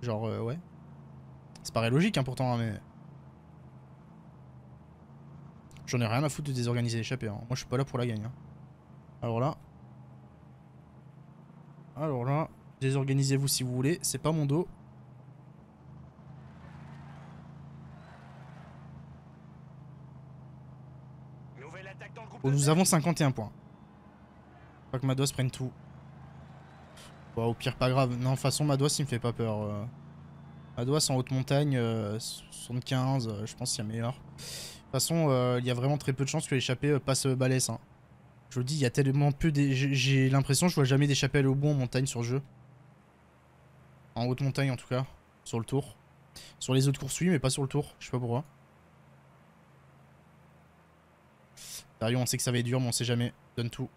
Genre, euh, ouais. Ça paraît logique, hein, pourtant, hein, mais... J'en ai rien à foutre de désorganiser l'échappée. Hein. Moi, je suis pas là pour la gagne. Hein. Alors là... Alors là, désorganisez-vous si vous voulez. C'est pas mon dos. Oh, nous avons 51 points. Faut que Mados prenne tout. Bon, bah, au pire, pas grave. Non, de toute façon, Mados, il me fait pas peur. Euh. Madoise en haute montagne, 75, euh, euh, je pense qu'il y a meilleur. De toute façon, il y a vraiment très peu de chances que l'échappée passe balèze. Hein. Je le dis, il y a tellement peu... Des... J'ai l'impression je vois jamais d'échappée au bout en montagne sur le jeu. En haute montagne, en tout cas. Sur le tour. Sur les autres courses, oui, mais pas sur le tour. Je sais pas pourquoi. on sait que ça va être dur, mais on sait jamais. Donne tout.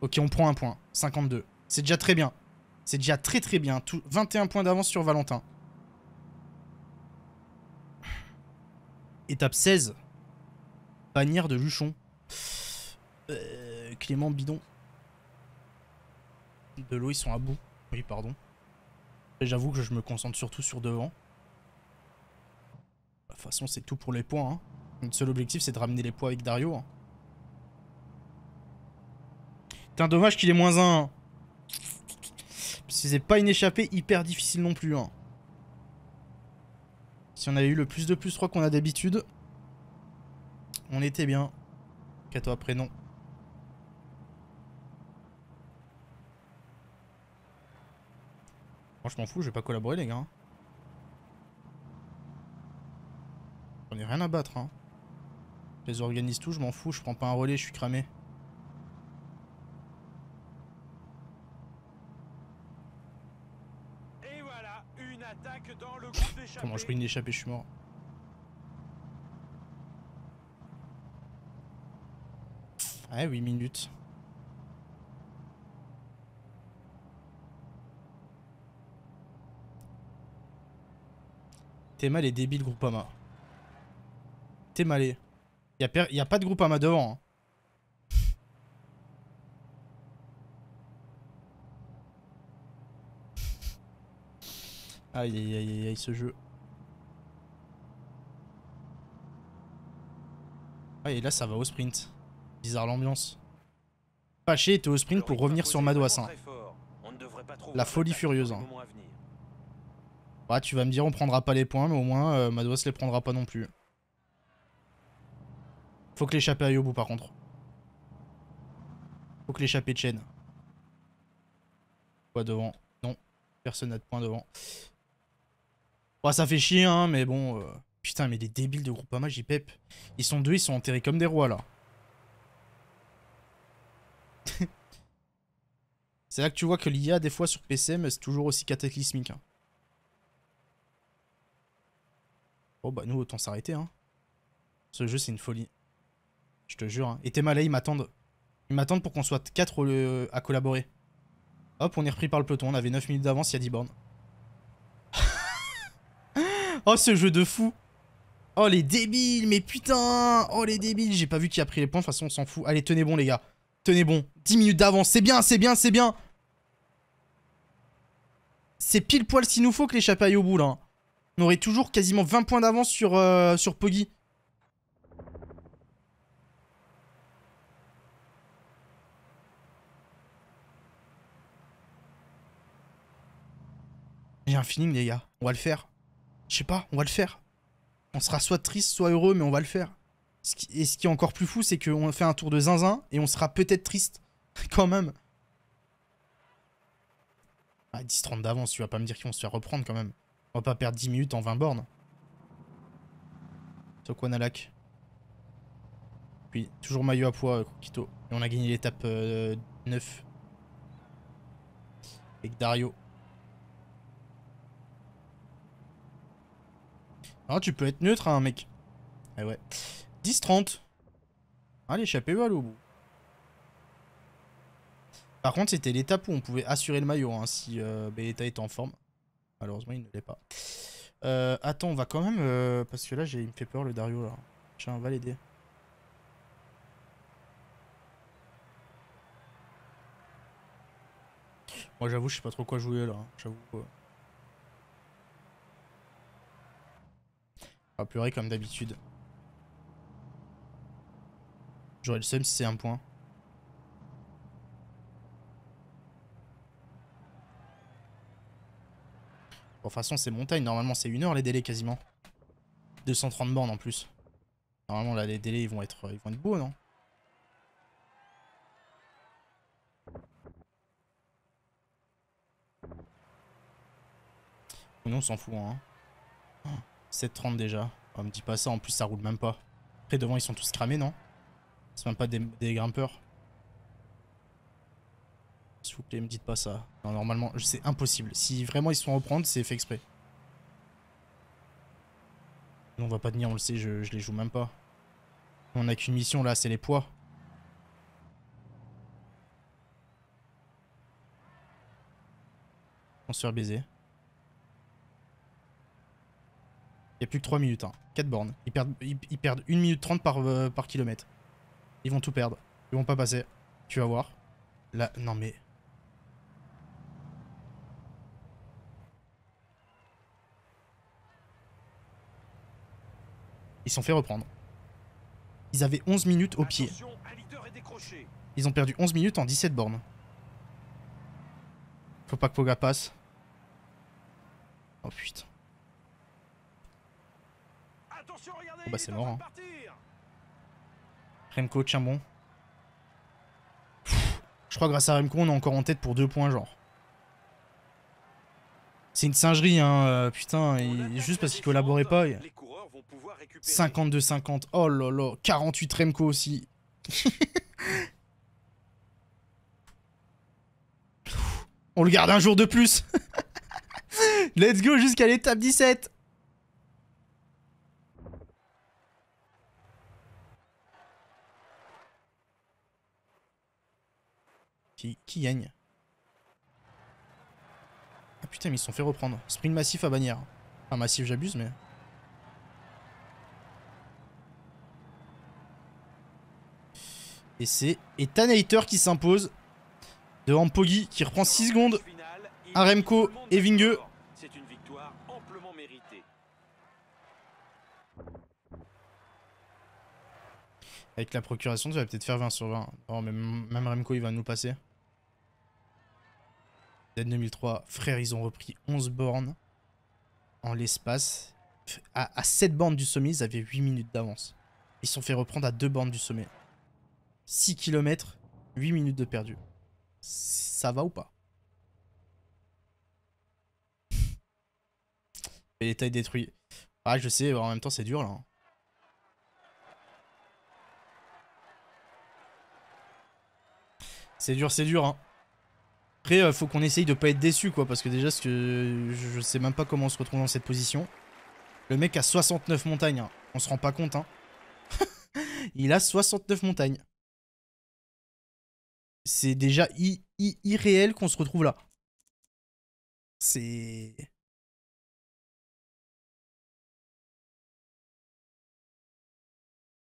Ok, on prend un point. 52. C'est déjà très bien. C'est déjà très très bien. 21 points d'avance sur Valentin. Étape 16. Bannière de Luchon. Euh, Clément Bidon de l'eau, ils sont à bout. Oui, pardon. J'avoue que je me concentre surtout sur devant. De toute façon, c'est tout pour les points. Hein. Le seul objectif, c'est de ramener les points avec Dario. Hein. C'est Putain, dommage qu'il est moins 1. Hein. Parce que c'est pas une échappée hyper difficile non plus. Hein. Si on avait eu le plus de plus 3 qu'on a d'habitude, on était bien. Qu'à toi après, Moi je m'en fous, je vais pas collaborer les gars. Hein. J'en ai rien à battre. Hein. Je les organise tout, je m'en fous, je prends pas un relais, je suis cramé. Et voilà, une attaque dans le Comment je une échappée, je suis mort. Ah ouais 8 minutes. mal et débile Groupama. malé. Y'a y a pas de Groupama devant. Aïe hein. Aïe aïe aïe aïe ce jeu. Ah et là ça va au sprint. Bizarre l'ambiance. Paché était au sprint pour revenir sur Madouas. La folie furieuse. Ouais, bah, tu vas me dire, on prendra pas les points, mais au moins, euh, se les prendra pas non plus. Faut que l'échappée à au bout, par contre. Faut que l'échappée Chen. Quoi devant Non, personne n'a de points devant. Ouais, bah, ça fait chier, hein, mais bon... Euh, putain, mais des débiles de groupe à j'y pep. Ils sont deux, ils sont enterrés comme des rois, là. c'est là que tu vois que l'IA, des fois, sur PCM, c'est toujours aussi cataclysmique. Hein. Oh bah nous autant s'arrêter hein. Ce jeu c'est une folie. Je te jure. Hein. Et tes là ils m'attendent. Ils m'attendent pour qu'on soit 4 à collaborer. Hop on est repris par le peloton. On avait 9 minutes d'avance, il y a 10 bornes. oh ce jeu de fou Oh les débiles mais putain Oh les débiles J'ai pas vu qui a pris les points, de toute façon on s'en fout. Allez tenez bon les gars. Tenez bon. 10 minutes d'avance. C'est bien, c'est bien, c'est bien. C'est pile poil s'il nous faut que l'échappée aille au bout là. Hein on aurait toujours quasiment 20 points d'avance sur, euh, sur Poggy. J'ai un feeling, les gars. On va le faire. Je sais pas, on va le faire. On sera soit triste, soit heureux, mais on va le faire. Et ce qui est encore plus fou, c'est qu'on fait un tour de zinzin et on sera peut-être triste. Quand même. Ah, 10-30 d'avance, tu vas pas me dire qu'ils vont se faire reprendre quand même. On va pas perdre 10 minutes en 20 bornes. nalak. Puis toujours maillot à poids, euh, Kito. Et on a gagné l'étape 9. Euh, Avec Dario. Ah, tu peux être neutre, hein, mec. Eh ouais. 10-30. Ah, l'échappée va au bout. Par contre, c'était l'étape où on pouvait assurer le maillot, hein, si euh, était en forme. Malheureusement, il ne l'est pas. Euh, attends, on va quand même... Euh, parce que là, il me fait peur, le Dario, là. Tiens, on va l'aider. Moi, j'avoue, je sais pas trop quoi jouer, là. J'avoue. On euh. va ah, pleurer comme d'habitude. J'aurais le seum si c'est un point. Bon, de toute façon, c'est montagne. Normalement, c'est une heure les délais quasiment. 230 bornes en plus. Normalement, là, les délais, ils vont être, ils vont être beaux, non Non, on s'en fout, hein. 7.30 déjà. On me dit pas ça, en plus ça roule même pas. Après devant ils sont tous cramés, non C'est même pas des grimpeurs vous me dites pas ça. Non, normalement, c'est impossible. Si vraiment ils se font reprendre, c'est fait exprès. on va pas tenir, on le sait, je, les joue même pas. On a qu'une mission là, c'est les poids. On se fait baiser. Il a plus que 3 minutes, hein. 4 bornes. Ils perdent, 1 minute 30 par, euh, par kilomètre. Ils vont tout perdre. Ils vont pas passer. Tu vas voir. Là, non mais... Ils sont fait reprendre. Ils avaient 11 minutes au pied. Ils ont perdu 11 minutes en 17 bornes. Faut pas que Poga passe. Oh putain. oh bah c'est mort. Hein. Remco, tiens bon. je crois que grâce à Remco, on est encore en tête pour deux points genre. C'est une singerie, hein, euh, putain. juste parce qu'ils collaboraient pas. 52-50. Oh là là. 48 Remco aussi. On le garde un jour de plus. Let's go jusqu'à l'étape 17. Qui, gagne Ah putain, mais ils se sont fait reprendre. Sprint massif à bannière. Un enfin, massif, j'abuse, mais... Et c'est Ethan qui s'impose devant Poggy, qui reprend 6 secondes à Remco et Vingeux. C'est une victoire amplement méritée. Avec la procuration, tu vas peut-être faire 20 sur 20. mais même Remco, il va nous passer. z 2003, frère, ils ont repris 11 bornes en l'espace. À, à 7 bornes du sommet, ils avaient 8 minutes d'avance. Ils se sont fait reprendre à 2 bornes du sommet. 6 km, 8 minutes de perdu. Ça va ou pas Et les tailles détruites. Ah, je sais, en même temps, c'est dur là. Hein. C'est dur, c'est dur. Hein. Après, euh, faut qu'on essaye de pas être déçu, quoi. Parce que déjà, ce que je sais même pas comment on se retrouve dans cette position. Le mec a 69 montagnes. Hein. On se rend pas compte, hein. Il a 69 montagnes c'est déjà irréel qu'on se retrouve là. C'est...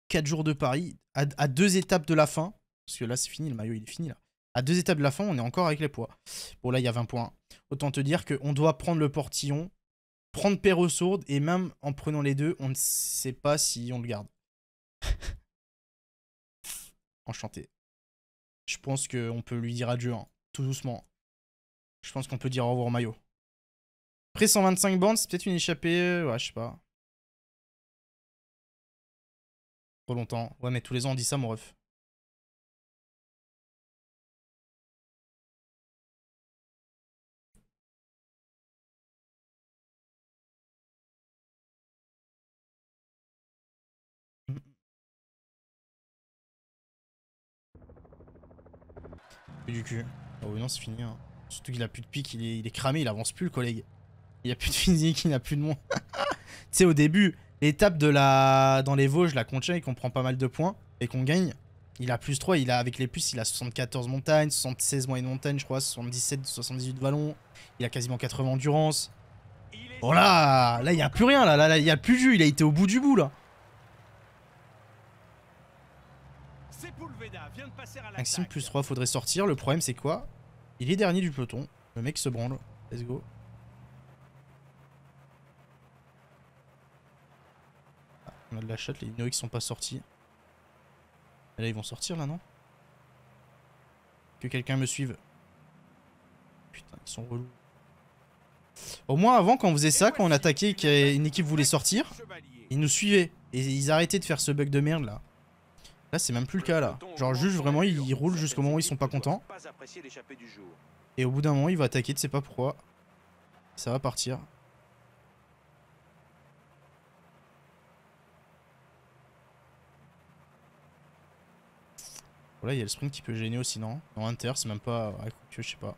4 jours de Paris, à, deux étapes de la fin, parce que là c'est fini, le maillot il est fini là. À deux étapes de la fin, on est encore avec les poids. Bon là il y a 20 points. Autant te dire qu'on doit prendre le portillon, prendre Perre Sourde, et même en prenant les deux, on ne sait pas si on le garde. Enchanté je pense qu'on peut lui dire adieu, hein, tout doucement. Je pense qu'on peut dire au revoir Mayo. maillot. Après 125 bandes, c'est peut-être une échappée, ouais, je sais pas. Trop longtemps. Ouais, mais tous les ans on dit ça, mon ref. du cul. Oh non, c'est fini. Hein. Surtout qu'il a plus de pique, il est, il est, cramé, il avance plus, le collègue. Il a plus de physique, il n'a plus de monde. tu sais, au début, l'étape de la. Dans les Vosges, la contre et qu'on prend pas mal de points et qu'on gagne, il a plus 3. Il a, avec les puces, il a 74 montagnes, 76 moyennes montagnes, je crois, 77, 78 ballons Il a quasiment 80 endurance. Oh là, là, il n'y a plus rien, là, là, il n'y a plus de jus, il a été au bout du bout, là. Maxime plus 3, faudrait sortir. Le problème, c'est quoi Il est dernier du peloton. Le mec se branle. Let's go. Ah, on a de la chatte, les qui sont pas sortis. là, ils vont sortir, là, non Que quelqu'un me suive. Putain, ils sont relous. Au moins, avant, quand on faisait ça, quand on attaquait et qu'une équipe voulait sortir, ils nous suivaient. Et ils arrêtaient de faire ce bug de merde, là. Là, c'est même plus le cas, là. Genre, juge, vraiment, ils roulent jusqu'au moment où ils sont pas contents. Et au bout d'un moment, il va attaquer, tu sais pas pourquoi. Ça va partir. là il y a le sprint qui peut gêner aussi, non Non, Inter, c'est même pas je sais pas.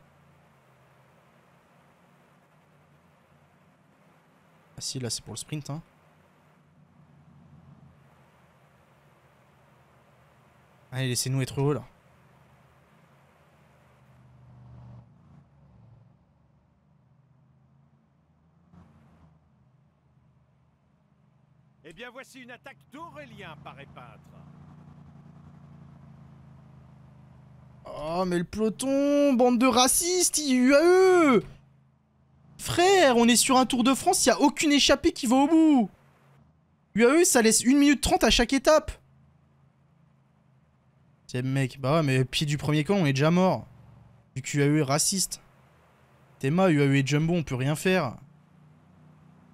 Ah si, là, c'est pour le sprint, hein. Allez, laissez-nous être haut, là. Eh bien, voici une attaque d'Aurélien paraît peintre. Oh, mais le peloton Bande de racistes IUAE Frère, on est sur un Tour de France, il a aucune échappée qui va au bout UAE, ça laisse 1 minute 30 à chaque étape c'est mec, bah ouais, mais pied du premier camp, on est déjà mort. Vu qu'UAE est raciste. Théma, UAE et Jumbo, on peut rien faire.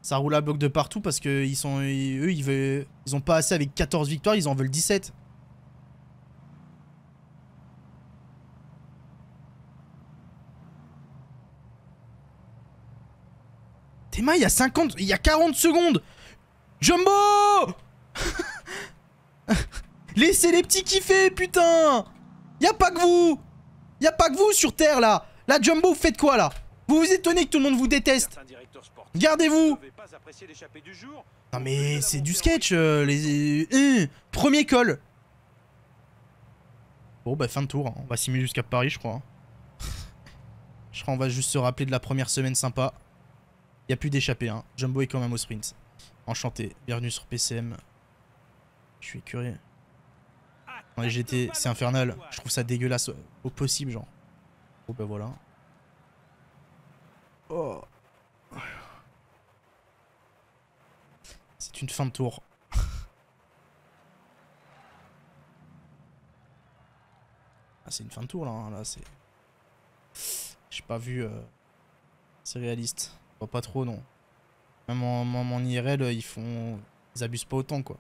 Ça roule à bloc de partout parce que ils sont, eux, ils, veulent, ils ont pas assez avec 14 victoires, ils en veulent 17. Théma, il y a 50, il y a 40 secondes Jumbo Laissez les petits kiffer, putain Y'a pas que vous Y'a pas que vous sur Terre, là Là, Jumbo, vous faites quoi, là Vous vous étonnez que tout le monde vous déteste Gardez-vous Non mais c'est du sketch, euh, les... Euh, euh, premier col Bon bah fin de tour, hein. on va simuler jusqu'à Paris je crois. Hein. je crois on va juste se rappeler de la première semaine sympa. Y a plus d'échappée, hein. Jumbo est quand même au sprint. Enchanté, bienvenue sur PCM. Je suis curieux. Les GT, c'est infernal. Je trouve ça dégueulasse au possible, genre. Oh bah voilà. Oh. C'est une fin de tour. ah, c'est une fin de tour là, hein. là c'est. J'ai pas vu. Euh, c'est réaliste. pas trop, non. Même en, IRL, ils font. Ils abusent pas autant, quoi.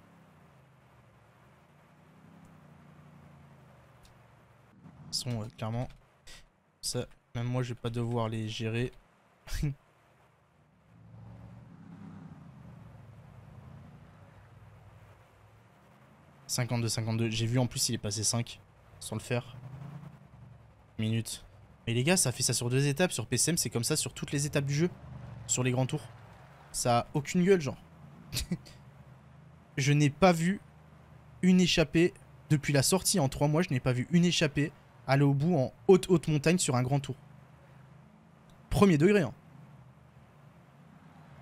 sont euh, clairement. Ça, même moi, je vais pas devoir les gérer. « 52, 52. J'ai vu en plus, il est passé 5 sans le faire. Minute. Mais les gars, ça fait ça sur deux étapes. Sur PCM, c'est comme ça sur toutes les étapes du jeu. Sur les grands tours. Ça a aucune gueule, genre. je n'ai pas vu une échappée. Depuis la sortie en trois mois, je n'ai pas vu une échappée aller au bout en haute haute montagne sur un grand tour. Premier degré. Hein.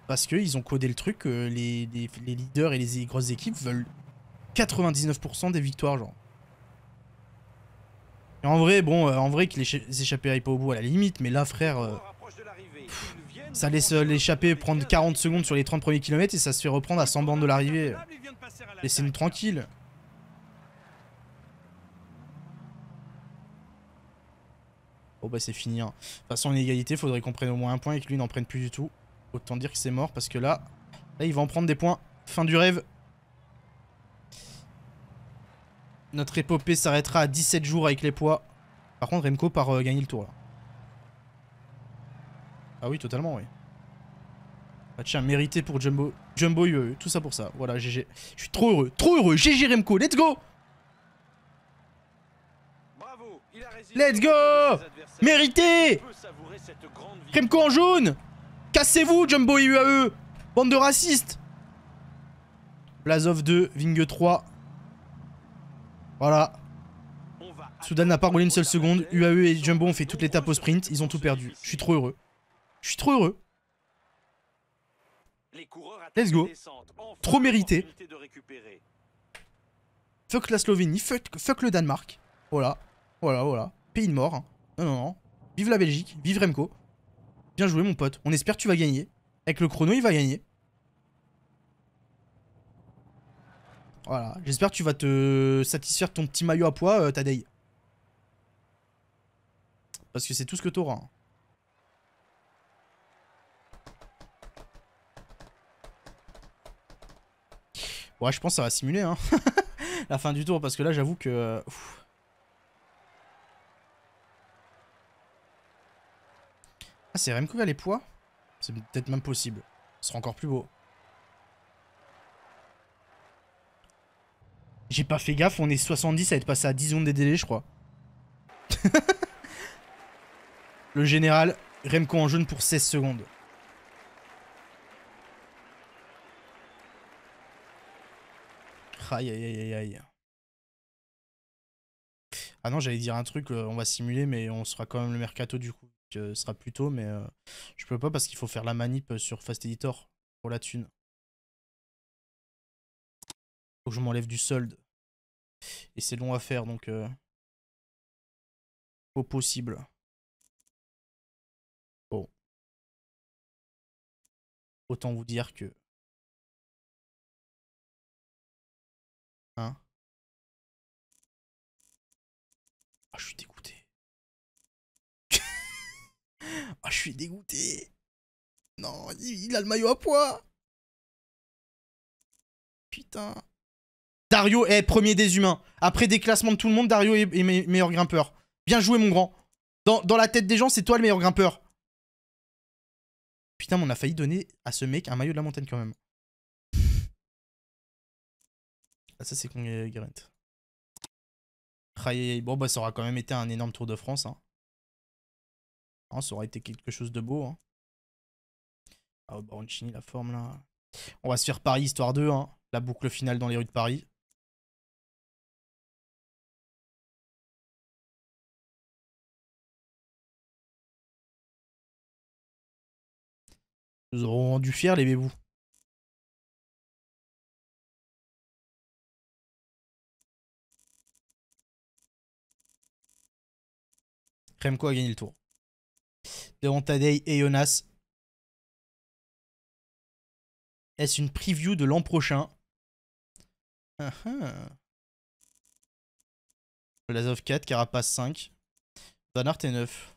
Parce qu'ils ont codé le truc, les, leaders et les grosses équipes veulent 99% des victoires, genre. en vrai, bon, euh, en vrai échappés échapperaient pas au bout à la limite, mais là, frère, euh, ça laisse euh, l'échapper prendre 40 secondes sur les 30 premiers kilomètres et ça se fait reprendre à 100 bandes de l'arrivée. Laissez-nous tranquille. Bon bah c'est fini. Hein. De toute façon, en égalité, faudrait qu'on prenne au moins un point et que lui n'en prenne plus du tout. Autant dire que c'est mort parce que là, là il va en prendre des points. Fin du rêve. Notre épopée s'arrêtera à 17 jours avec les poids. Par contre, Remco part euh, gagner le tour là. Ah oui, totalement, oui. Ah tiens, mérité pour Jumbo. Jumbo, euh, tout ça pour ça. Voilà, GG. Je suis trop heureux, trop heureux. GG Remco, let's go Let's go Mérité Kremko en jaune Cassez-vous, Jumbo et UAE Bande de racistes Blazov 2, Ving 3. Voilà. Soudan n'a pas roulé une seule seconde. UAE et Jumbo ont fait toutes les tapes au sprint. Ils ont tout perdu. Je suis trop heureux. Je suis trop heureux. Let's go. Trop mérité. Fuck la Slovénie. fuck le Danemark. Voilà. Voilà, voilà pays de mort. Non, non, non. Vive la Belgique, vive Remco. Bien joué, mon pote. On espère que tu vas gagner. Avec le chrono, il va gagner. Voilà. J'espère que tu vas te satisfaire ton petit maillot à poids, euh, Tadei. Parce que c'est tout ce que t'auras. Hein. Ouais, je pense que ça va simuler, hein. la fin du tour, parce que là, j'avoue que... Euh, Ah, c'est qui a les poids C'est peut-être même possible. Ce sera encore plus beau. J'ai pas fait gaffe, on est 70 à être passé à 10 secondes des délais, je crois. Le général, Remco en jaune pour 16 secondes. Aïe aïe aïe aïe Ah non, j'allais dire un truc, euh, on va simuler, mais on sera quand même le mercato du coup sera plus tôt, mais euh, je peux pas parce qu'il faut faire la manip sur Fast Editor pour la thune. Faut que je m'enlève du solde. Et c'est long à faire, donc... Euh, au possible. Bon. Autant vous dire que... Hein ah, je suis dégoûté oh, je suis dégoûté. Non, il a le maillot à poids. Putain. Dario est premier des humains. Après des classements de tout le monde, Dario est, meilleur grimpeur. Bien joué, mon grand. Dans, dans la tête des gens, c'est toi le meilleur grimpeur. Putain, mais on a failli donner à ce mec un maillot de la montagne quand même. Ah, ça, c'est con Bon, bah, ça aura quand même été un énorme Tour de France. Hein. Hein, ça aurait été quelque chose de beau. Hein. Ah, la forme là. On va se faire Paris histoire 2, hein. la boucle finale dans les rues de Paris. Nous aurons rendu fiers les bébous. Remco a gagné le tour. De et Jonas. Est-ce une preview de l'an prochain uh -huh. of 4, Carapace 5. Van Aert est 9.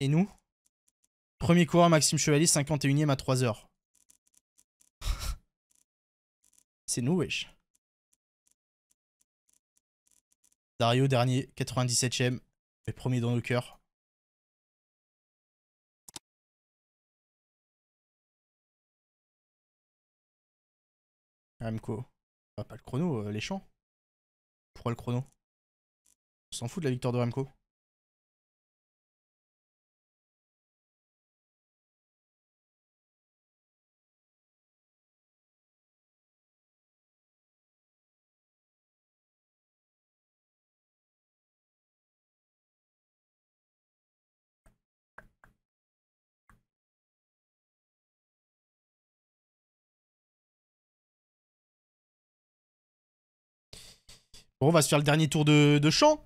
Et nous Premier coureur Maxime Chevalier, 51ème à 3 h C'est nous, wesh. Dario, dernier, 97ème les premiers dans nos cœurs. Amco. Ah, pas le chrono, euh, les champs. Pourquoi le chrono On s'en fout de la victoire de Ramco. on va se faire le dernier tour de, champ.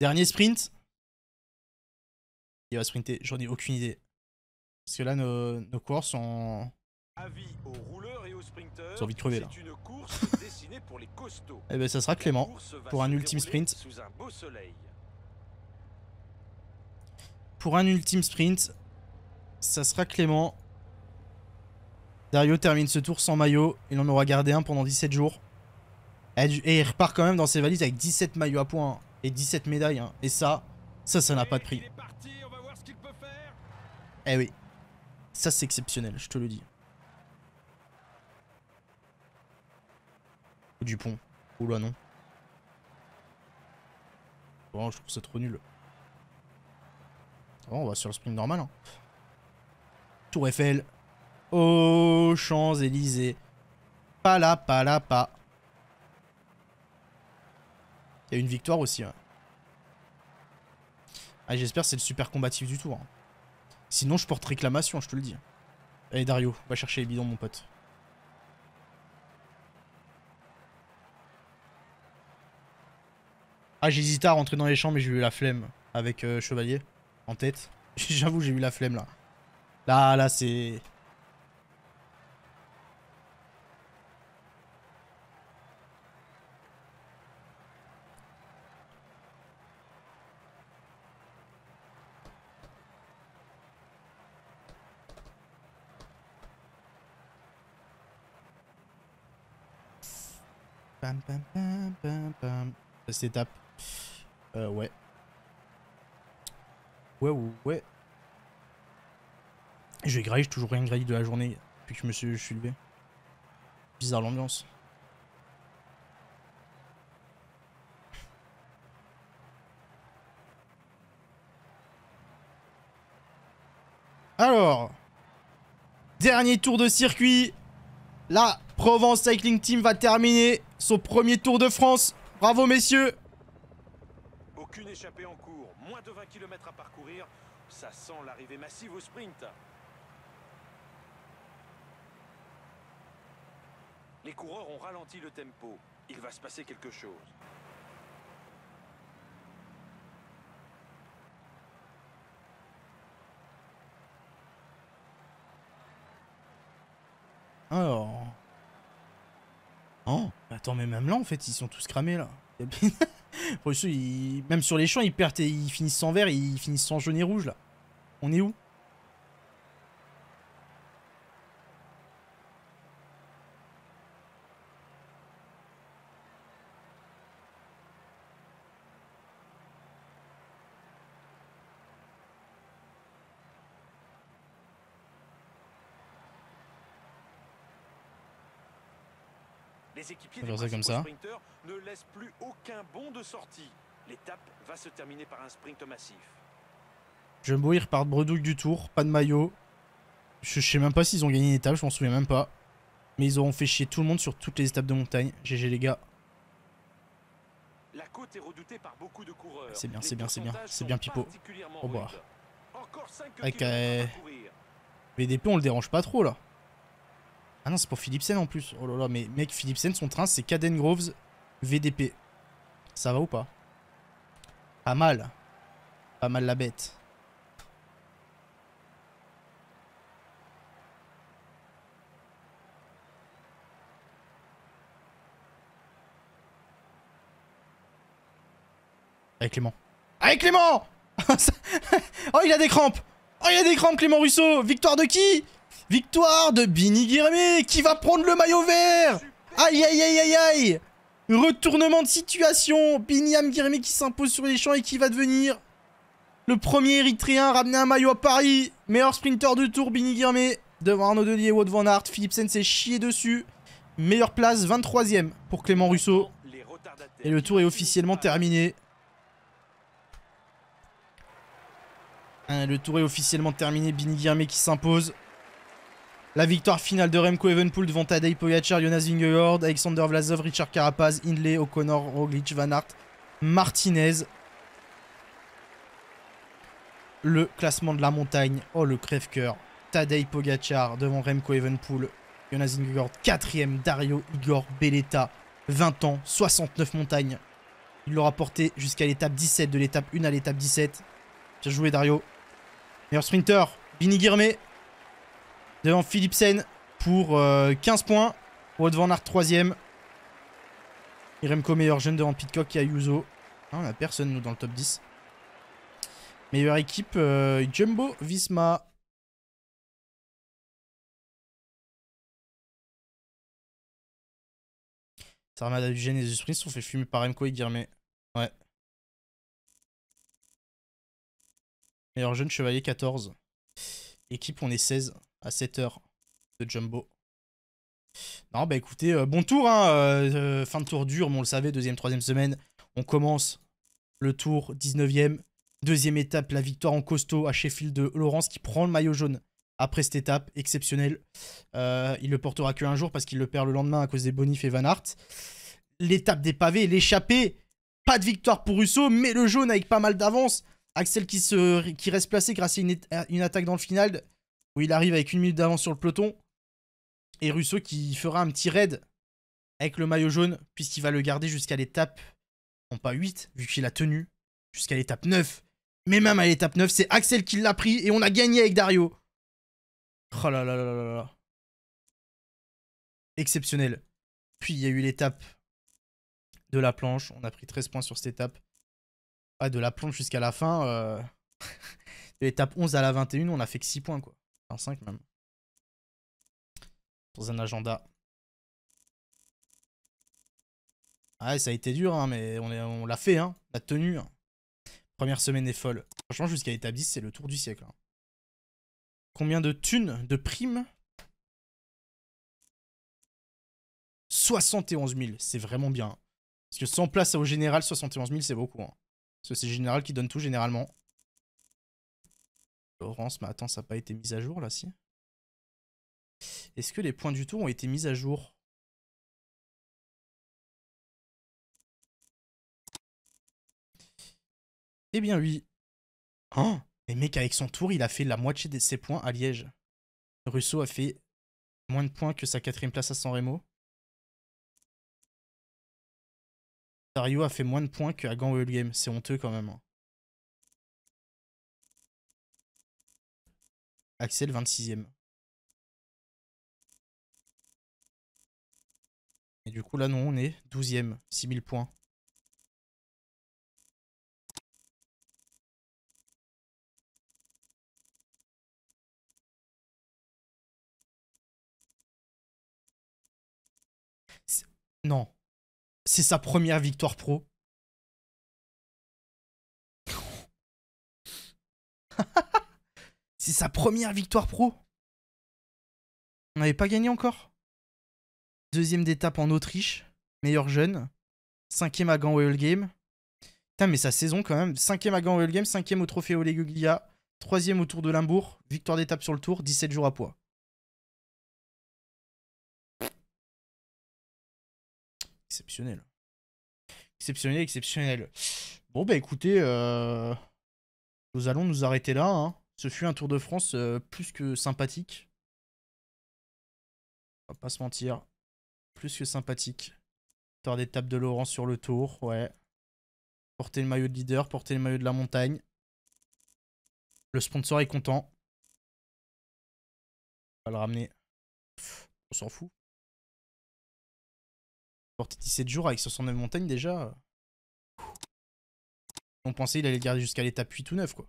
Dernier sprint. Il va sprinter, j'en ai aucune idée. Parce que là, nos, nos sont... et envie de crever là. Et eh ben ça sera Clément pour un ultime sprint. Pour un ultime sprint, ça sera Clément. Dario termine ce tour sans maillot. Il en aura gardé un pendant 17 jours. Et il repart quand même dans ses valises avec 17 maillots à points hein, et 17 médailles. Hein. Et ça, ça, ça n'a pas de prix. Eh oui. Ça, c'est exceptionnel, je te le dis. Dupont. là non. Bon, oh, je trouve ça trop nul. Oh, on va sur le sprint normal. Hein. Tour Eiffel. Oh, Champs-Élysées. pas là, pas. Il y a une victoire aussi. Ah, j'espère c'est le super combatif du tour. Hein. Sinon, je porte réclamation, je te le dis. Allez, Dario, va chercher les bidons, mon pote. Ah, j'hésite à rentrer dans les champs, mais j'ai eu la flemme avec euh, Chevalier en tête. J'avoue, j'ai eu la flemme, là. Là, là, c'est... Cette étape. Euh, ouais. Ouais, ouais, ouais. Je grailler, j'ai toujours rien grailli de la journée depuis que je me suis, je suis levé. Bizarre l'ambiance. Alors, dernier tour de circuit. La Provence Cycling Team va terminer son premier Tour de France. Bravo messieurs Aucune échappée en cours, moins de 20 km à parcourir, ça sent l'arrivée massive au sprint. Les coureurs ont ralenti le tempo, il va se passer quelque chose. Alors... Oh. Attends, mais même là, en fait, ils sont tous cramés, là. Même sur les champs, ils perdent et ils finissent sans vert et ils finissent sans jaune et rouge, là. On est où On va ça comme ça. de sortie. par du tour, pas de maillot. Je, sais même pas s'ils ont gagné une étape, je m'en souviens même pas. Mais ils auront fait chier tout le monde sur toutes les étapes de montagne. GG les gars. C'est bien, c'est bien, c'est bien. C'est bien Pipo. Au revoir. Avec euh... VDP on le dérange pas trop là. Ah non, c'est pour Philipsen en plus. Oh là là, mais mec, Philipsen, son train, c'est Caden Groves VDP. Ça va ou pas Pas mal. Pas mal la bête. Avec Clément. Avec Clément Oh, il a des crampes Oh, il a des crampes, Clément Russo Victoire de qui Victoire de Bini Guirmé qui va prendre le maillot vert Aïe aïe aïe aïe aïe Retournement de situation Biniam Girmi qui s'impose sur les champs et qui va devenir le premier érythréen à ramener un maillot à Paris Meilleur sprinter de tour Bini Guirmé. devant Arnaud Delier et Wout Van Aert. Philipsen s'est chié dessus. Meilleure place 23ème pour Clément Russo. Et le tour est officiellement terminé. Hein, le tour est officiellement terminé. Bini Guirmé qui s'impose. La victoire finale de Remco Evenpool devant Tadej Pogacar, Jonas Vingegaard, Alexander Vlasov, Richard Carapaz, Hindley, O'Connor, Roglic, Van Aert, Martinez. Le classement de la montagne. Oh, le crève-cœur. Tadej Pogacar devant Remco Evenpool. Jonas Vingegaard, quatrième. Dario Igor Belletta, 20 ans, 69 montagnes. Il l'aura porté jusqu'à l'étape 17, de l'étape 1 à l'étape 17. Bien joué, Dario. Meilleur sprinter, Bini Guirmet. Devant Philipsen pour 15 euh, points. Au Van Aert 3ème. Iremko meilleur jeune devant Pitcock et Ayuso. Ah, on a personne nous dans le top 10. Meilleure équipe, euh, Jumbo Visma. Sarmada du Gène et du sont fait fumer par Remco et Guirmé. Ouais. Meilleur jeune chevalier 14. Équipe, on est 16 à 7 h de Jumbo. Non, bah écoutez, euh, bon tour, hein, euh, euh, fin de tour dur, mais on le savait, deuxième, troisième semaine. On commence le tour 19e, deuxième étape, la victoire en costaud à Sheffield de Laurence qui prend le maillot jaune après cette étape exceptionnelle. Il il le portera qu'un jour parce qu'il le perd le lendemain à cause des Bonif et Van Hart. L'étape des pavés, l'échappée, pas de victoire pour Russo, mais le jaune avec pas mal d'avance. Axel qui, se, qui reste placé grâce à une, une attaque dans le final il arrive avec une minute d'avance sur le peloton, et Russo qui fera un petit raid avec le maillot jaune, puisqu'il va le garder jusqu'à l'étape, non pas 8, vu qu'il a tenu, jusqu'à l'étape 9. Mais même à l'étape 9, c'est Axel qui l'a pris et on a gagné avec Dario. Oh là là là là là. Exceptionnel. Puis il y a eu l'étape de la planche. On a pris 13 points sur cette étape. de la planche jusqu'à la fin. Euh, de l'étape 11 à la 21, on a fait que 6 points quoi. 5 même. Dans un agenda. Ah, ça a été dur, hein, mais on, l'a fait, hein. La tenue. Hein. Première semaine est folle. Franchement, jusqu'à l'étape 10, c'est le tour du siècle. Hein. Combien de thunes, de primes 71 000, c'est vraiment bien. Parce que sans place au général, 71 000, c'est beaucoup. Parce que c'est général qui donne tout généralement. Laurence, mais attends, ça n'a pas été mis à jour là, si Est-ce que les points du tour ont été mis à jour Eh bien oui. Hein Mais mec, avec son tour, il a fait la moitié de ses points à Liège. Russo a fait moins de points que sa quatrième place à San Remo. Dario a fait moins de points qu'à Gand game C'est honteux quand même. Hein. Axel 26e. Et du coup là non on est 12 ème 6000 points. Non. C'est sa première victoire pro. C'est sa première victoire pro. On n'avait pas gagné encore. Deuxième d'étape en Autriche, meilleur jeune. Cinquième à Gand Royal Game. Putain, mais sa saison quand même. Cinquième à Gand Oil Game, cinquième au trophée Oleguglia. Troisième au Tour de Limbourg. Victoire d'étape sur le Tour, 17 jours à poids. Exceptionnel. Exceptionnel, exceptionnel. Bon, bah écoutez, euh, nous allons nous arrêter là. Hein. Ce fut un Tour de France euh, plus que sympathique. On va pas se mentir. Plus que sympathique. Tard d'étape de Laurent sur le tour, ouais. Porter le maillot de leader, porter le maillot de la montagne. Le sponsor est content. On va le ramener. On s'en fout. Porter 17 jours avec 69 montagnes déjà. On pensait il allait le garder jusqu'à l'étape 8 ou 9 quoi.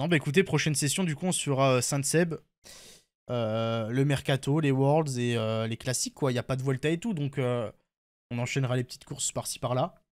Non, bah écoutez, prochaine session, du coup, on sera euh, Saint-Seb, euh, le Mercato, les Worlds et euh, les classiques, quoi. Il n'y a pas de Volta et tout, donc on enchaînera les petites courses par-ci par-là.